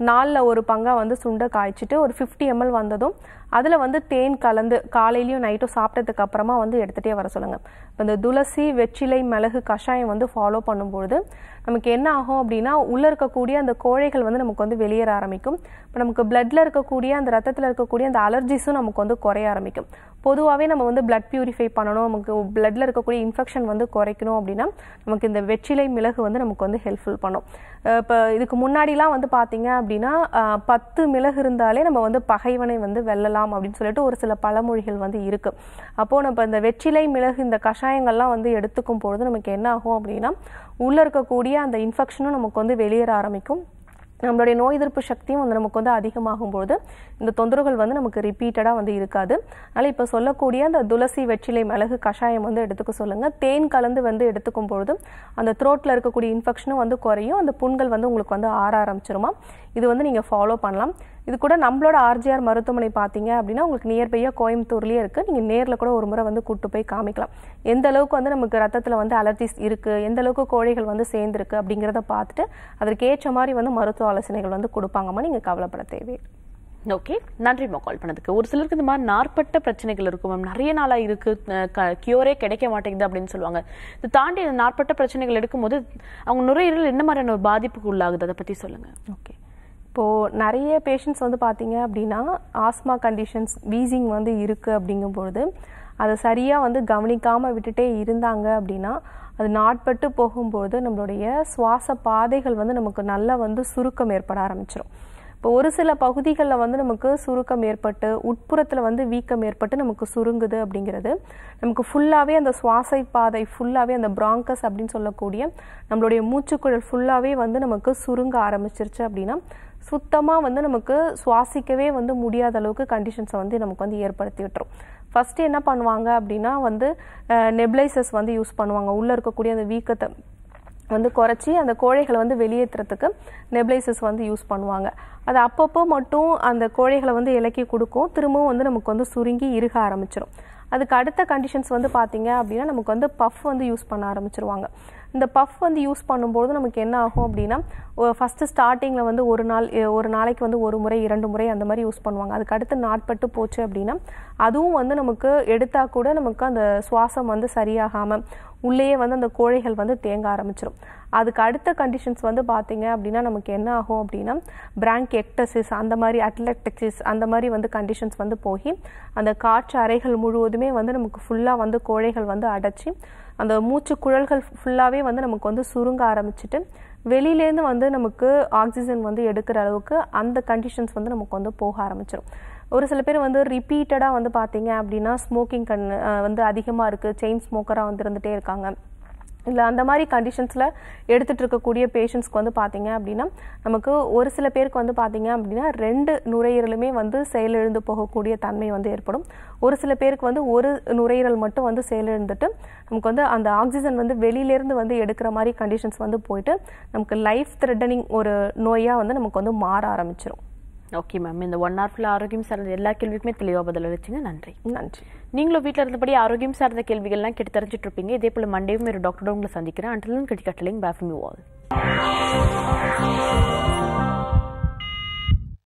நாலில் ஒரு பங்காக வந்து சுண்டை காய்ச்சிட்டு ஒரு ஃபிஃப்டி எம்எல் வந்ததும் அதில் வந்து தேன் கலந்து காலையிலையும் நைட்டும் சாப்பிட்டதுக்கு அப்புறமா வந்து எடுத்துகிட்டே வர சொல்லுங்கள் இப்போ இந்த துளசி வெற்றிலை மிளகு கஷாயம் வந்து ஃபாலோ பண்ணும்பொழுது நமக்கு என்ன ஆகும் அப்படின்னா உள்ளே இருக்கக்கூடிய அந்த கோழைகள் வந்து நமக்கு வந்து வெளியேற ஆரம்பிக்கும் இப்போ நமக்கு பிளட்டில் இருக்கக்கூடிய அந்த ரத்தத்தில் இருக்கக்கூடிய அந்த அலர்ஜிஸும் நமக்கு வந்து குறைய ஆரம்பிக்கும் பொதுவாகவே நம்ம வந்து பிளட் பியூரிஃபை பண்ணணும் நமக்கு பிளட்டில் இருக்கக்கூடிய இன்ஃபெக்ஷன் வந்து குறைக்கணும் அப்படின்னா நமக்கு இந்த வெற்றிலை மிளகு வந்து நமக்கு வந்து ஹெல்ப்ஃபுல் பண்ணும் இப்போ இதுக்கு முன்னாடிலாம் வந்து பார்த்தீங்க அப்படின்னா பத்து மிளகு இருந்தாலே நம்ம வந்து பகைவனை வந்து வெல்லலாம் அப்படின்னு சொல்லிட்டு ஒரு சில பழமொழிகள் வந்து இருக்குது அப்போது நம்ம இந்த வெற்றிலை மிளகு இந்த கஷாயங்கள்லாம் வந்து எடுத்துக்கும் பொழுது நமக்கு என்ன ஆகும் அப்படின்னா உள்ளே இருக்கக்கூடிய அந்த இன்ஃபெக்ஷனும் நமக்கு வந்து வெளியேற ஆரம்பிக்கும் நம்மளுடைய நோய் எதிர்ப்பு சக்தியும் வந்து நமக்கு வந்து அதிகமாகும்போது இந்த தொந்தரவுகள் வந்து நமக்கு ரிப்பீட்டடாக வந்து இருக்காது அதனால் இப்போ சொல்லக்கூடிய அந்த துளசி வெற்றிலை மிளகு கஷாயம் வந்து எடுத்துக்க சொல்லுங்கள் தேன் கலந்து வந்து எடுத்துக்கும் பொழுது அந்த த்ரோட்டில் இருக்கக்கூடிய இன்ஃபெக்ஷனும் வந்து குறையும் அந்த புண்கள் வந்து உங்களுக்கு வந்து ஆற ஆரம்பிச்சிருமா இது வந்து நீங்கள் ஃபாலோ பண்ணலாம் இது கூட நம்மளோட ஆர்ஜிஆர் மருத்துவமனை பார்த்தீங்க அப்படின்னா உங்களுக்கு நியர்பையாக கோயம்புத்தூர்லேயே இருக்குது நீங்கள் நேரில் கூட ஒரு முறை வந்து கூட்டு போய் காமிக்கலாம் எந்த அளவுக்கு வந்து நமக்கு ரத்தத்தில் வந்து அலர்ஜிஸ் இருக்குது எந்த அளவுக்கு கோழிகள் வந்து சேர்ந்துருக்கு அப்படிங்கிறத பார்த்துட்டு அதற்கு ஏற்ற மாதிரி வந்து மருத்துவ ஆலோசனைகள் வந்து கொடுப்பாங்கம்மா நீங்கள் கவலைப்பட தேவை ஓகே நன்றிம்மா கால் பண்ணதுக்கு ஒரு சிலருக்கு இந்த மாதிரி நாற்பட்ட பிரச்சனைகள் இருக்கும் மேம் நிறைய நாளாக இருக்குது கியூரே கிடைக்க மாட்டேங்குது அப்படின்னு சொல்லுவாங்க இது தாண்டி இந்த நாற்பட்ட பிரச்சனைகள் எடுக்கும்போது அவங்க நுரையீரல் என்ன மாதிரியான ஒரு பாதிப்புக்கு உள்ளாகுது அதை பற்றி சொல்லுங்கள் ஓகே இப்போது நிறைய பேஷண்ட்ஸ் வந்து பார்த்தீங்க அப்படின்னா ஆஸ்மா கண்டிஷன்ஸ் வீசிங் வந்து இருக்குது அப்படிங்கும்பொழுது அதை சரியாக வந்து கவனிக்காமல் விட்டுட்டே இருந்தாங்க அப்படின்னா அது நாட்பட்டு போகும்போது நம்மளுடைய சுவாச பாதைகள் வந்து நமக்கு நல்லா வந்து சுருக்கம் ஏற்பட ஆரம்பிச்சிடும் இப்போ ஒரு சில பகுதிகளில் வந்து நமக்கு சுருக்கம் ஏற்பட்டு உட்புறத்தில் வந்து வீக்கம் ஏற்பட்டு நமக்கு சுருங்குது அப்படிங்கிறது நமக்கு ஃபுல்லாகவே அந்த சுவாசை பாதை ஃபுல்லாகவே அந்த பிராங்கஸ் அப்படின்னு சொல்லக்கூடிய நம்மளுடைய மூச்சுக்குழல் ஃபுல்லாகவே வந்து நமக்கு சுருங்க ஆரம்பிச்சிருச்சு அப்படின்னா சுத்தமாக வந்து நமக்கு சுவாசிக்கவே வந்து முடியாத அளவுக்கு கண்டிஷன்ஸை வந்து நமக்கு வந்து ஏற்படுத்தி விட்டுரும் ஃபஸ்ட்டு என்ன பண்ணுவாங்க அப்படின்னா வந்து நெப்ளைசஸ் வந்து யூஸ் பண்ணுவாங்க உள்ளே இருக்கக்கூடிய அந்த வீக்கத்தை வந்து குறைச்சி அந்த கோழைகளை வந்து வெளியேற்றுறதுக்கு நெப்ளைசஸ் வந்து யூஸ் பண்ணுவாங்க அது அப்பப்போ மட்டும் அந்த கோழைகளை வந்து இலக்கி கொடுக்கும் திரும்பவும் வந்து நமக்கு வந்து சுருங்கி இருக ஆரம்பிச்சிடும் அதுக்கு அடுத்த கண்டிஷன்ஸ் வந்து பார்த்தீங்க அப்படின்னா நமக்கு வந்து பஃப் வந்து யூஸ் பண்ண ஆரம்பிச்சிருவாங்க இந்த பஃப் வந்து யூஸ் பண்ணும்போது நமக்கு என்ன ஆகும் அப்படின்னா ஃபஸ்ட்டு ஸ்டார்டிங்கில் வந்து ஒரு நாள் ஒரு நாளைக்கு வந்து ஒரு முறை இரண்டு முறை அந்த மாதிரி யூஸ் பண்ணுவாங்க அதுக்கு அடுத்து நாட்பட்டு போச்சு அப்படின்னா அதுவும் வந்து நமக்கு எடுத்தால் கூட நமக்கு அந்த சுவாசம் வந்து சரியாகாமல் உள்ளேயே வந்து அந்த கோழைகள் வந்து தேங்க ஆரம்பிச்சிடும் அதுக்கு அடுத்த கண்டிஷன்ஸ் வந்து பார்த்திங்க அப்படின்னா நமக்கு என்ன ஆகும் அப்படின்னா பிராங்க் எக்டசிஸ் அந்த மாதிரி அட்லெக்டசிஸ் அந்த மாதிரி வந்து கண்டிஷன்ஸ் வந்து போய் அந்த காற்று அறைகள் முழுவதுமே வந்து நமக்கு ஃபுல்லாக வந்து கோழைகள் வந்து அடைச்சி அந்த மூச்சு குழல்கள் ஃபுல்லாகவே வந்து நமக்கு வந்து சுருங்க ஆரம்பிச்சுட்டு வெளியிலேருந்து வந்து நமக்கு ஆக்சிஜன் வந்து எடுக்கிற அளவுக்கு அந்த கண்டிஷன்ஸ் வந்து நமக்கு வந்து போக ஆரம்பிச்சிடும் ஒரு சில பேர் வந்து ரிப்பீட்டடாக வந்து பார்த்தீங்க அப்படின்னா ஸ்மோக்கிங் கண் வந்து அதிகமாக இருக்குது செயின் ஸ்மோக்கராக வந்து இருந்துகிட்டே இருக்காங்க இல்லை அந்த மாதிரி கண்டிஷன்ஸில் எடுத்துகிட்டு இருக்கக்கூடிய பேஷண்ட்ஸ்க்கு வந்து பார்த்தீங்க அப்படின்னா நமக்கு ஒரு சில பேருக்கு வந்து பார்த்தீங்க அப்படின்னா ரெண்டு நுரையீரலுமே வந்து செயலிழந்து போகக்கூடிய தன்மை வந்து ஏற்படும் ஒரு சில பேருக்கு வந்து ஒரு நுரையீரல் மட்டும் வந்து செயலிழந்துட்டு நமக்கு வந்து அந்த ஆக்சிஜன் வந்து வெளியிலேருந்து வந்து எடுக்கிற மாதிரி கண்டிஷன்ஸ் வந்து போயிட்டு நமக்கு லைஃப் த்ரெட்டனிங் ஒரு நோயாக வந்து நமக்கு வந்து மாற ஆரம்பிச்சிடும் ஓகே மேம் இந்த ஒன் ஹவர் ஃபுல்லாக ஆரோக்கியம் சார்ந்த எல்லா கேள்விக்குமே தெளிவாக பதில் அளிச்சிங்க நன்றி நன்றி நீங்களும் வீட்டில் இருந்தபடி ஆரோக்கியம் சார்ந்த கேள்விகள்லாம் கிட்ட தெரிஞ்சிட்டு இருப்பீங்க இதே போல் மண்டேவும் ஒரு டாக்டரோட உங்களை சந்திக்கிறேன் அன்றிலும் கிட்ட கட்டலிங் பேஃபிங் ஆல்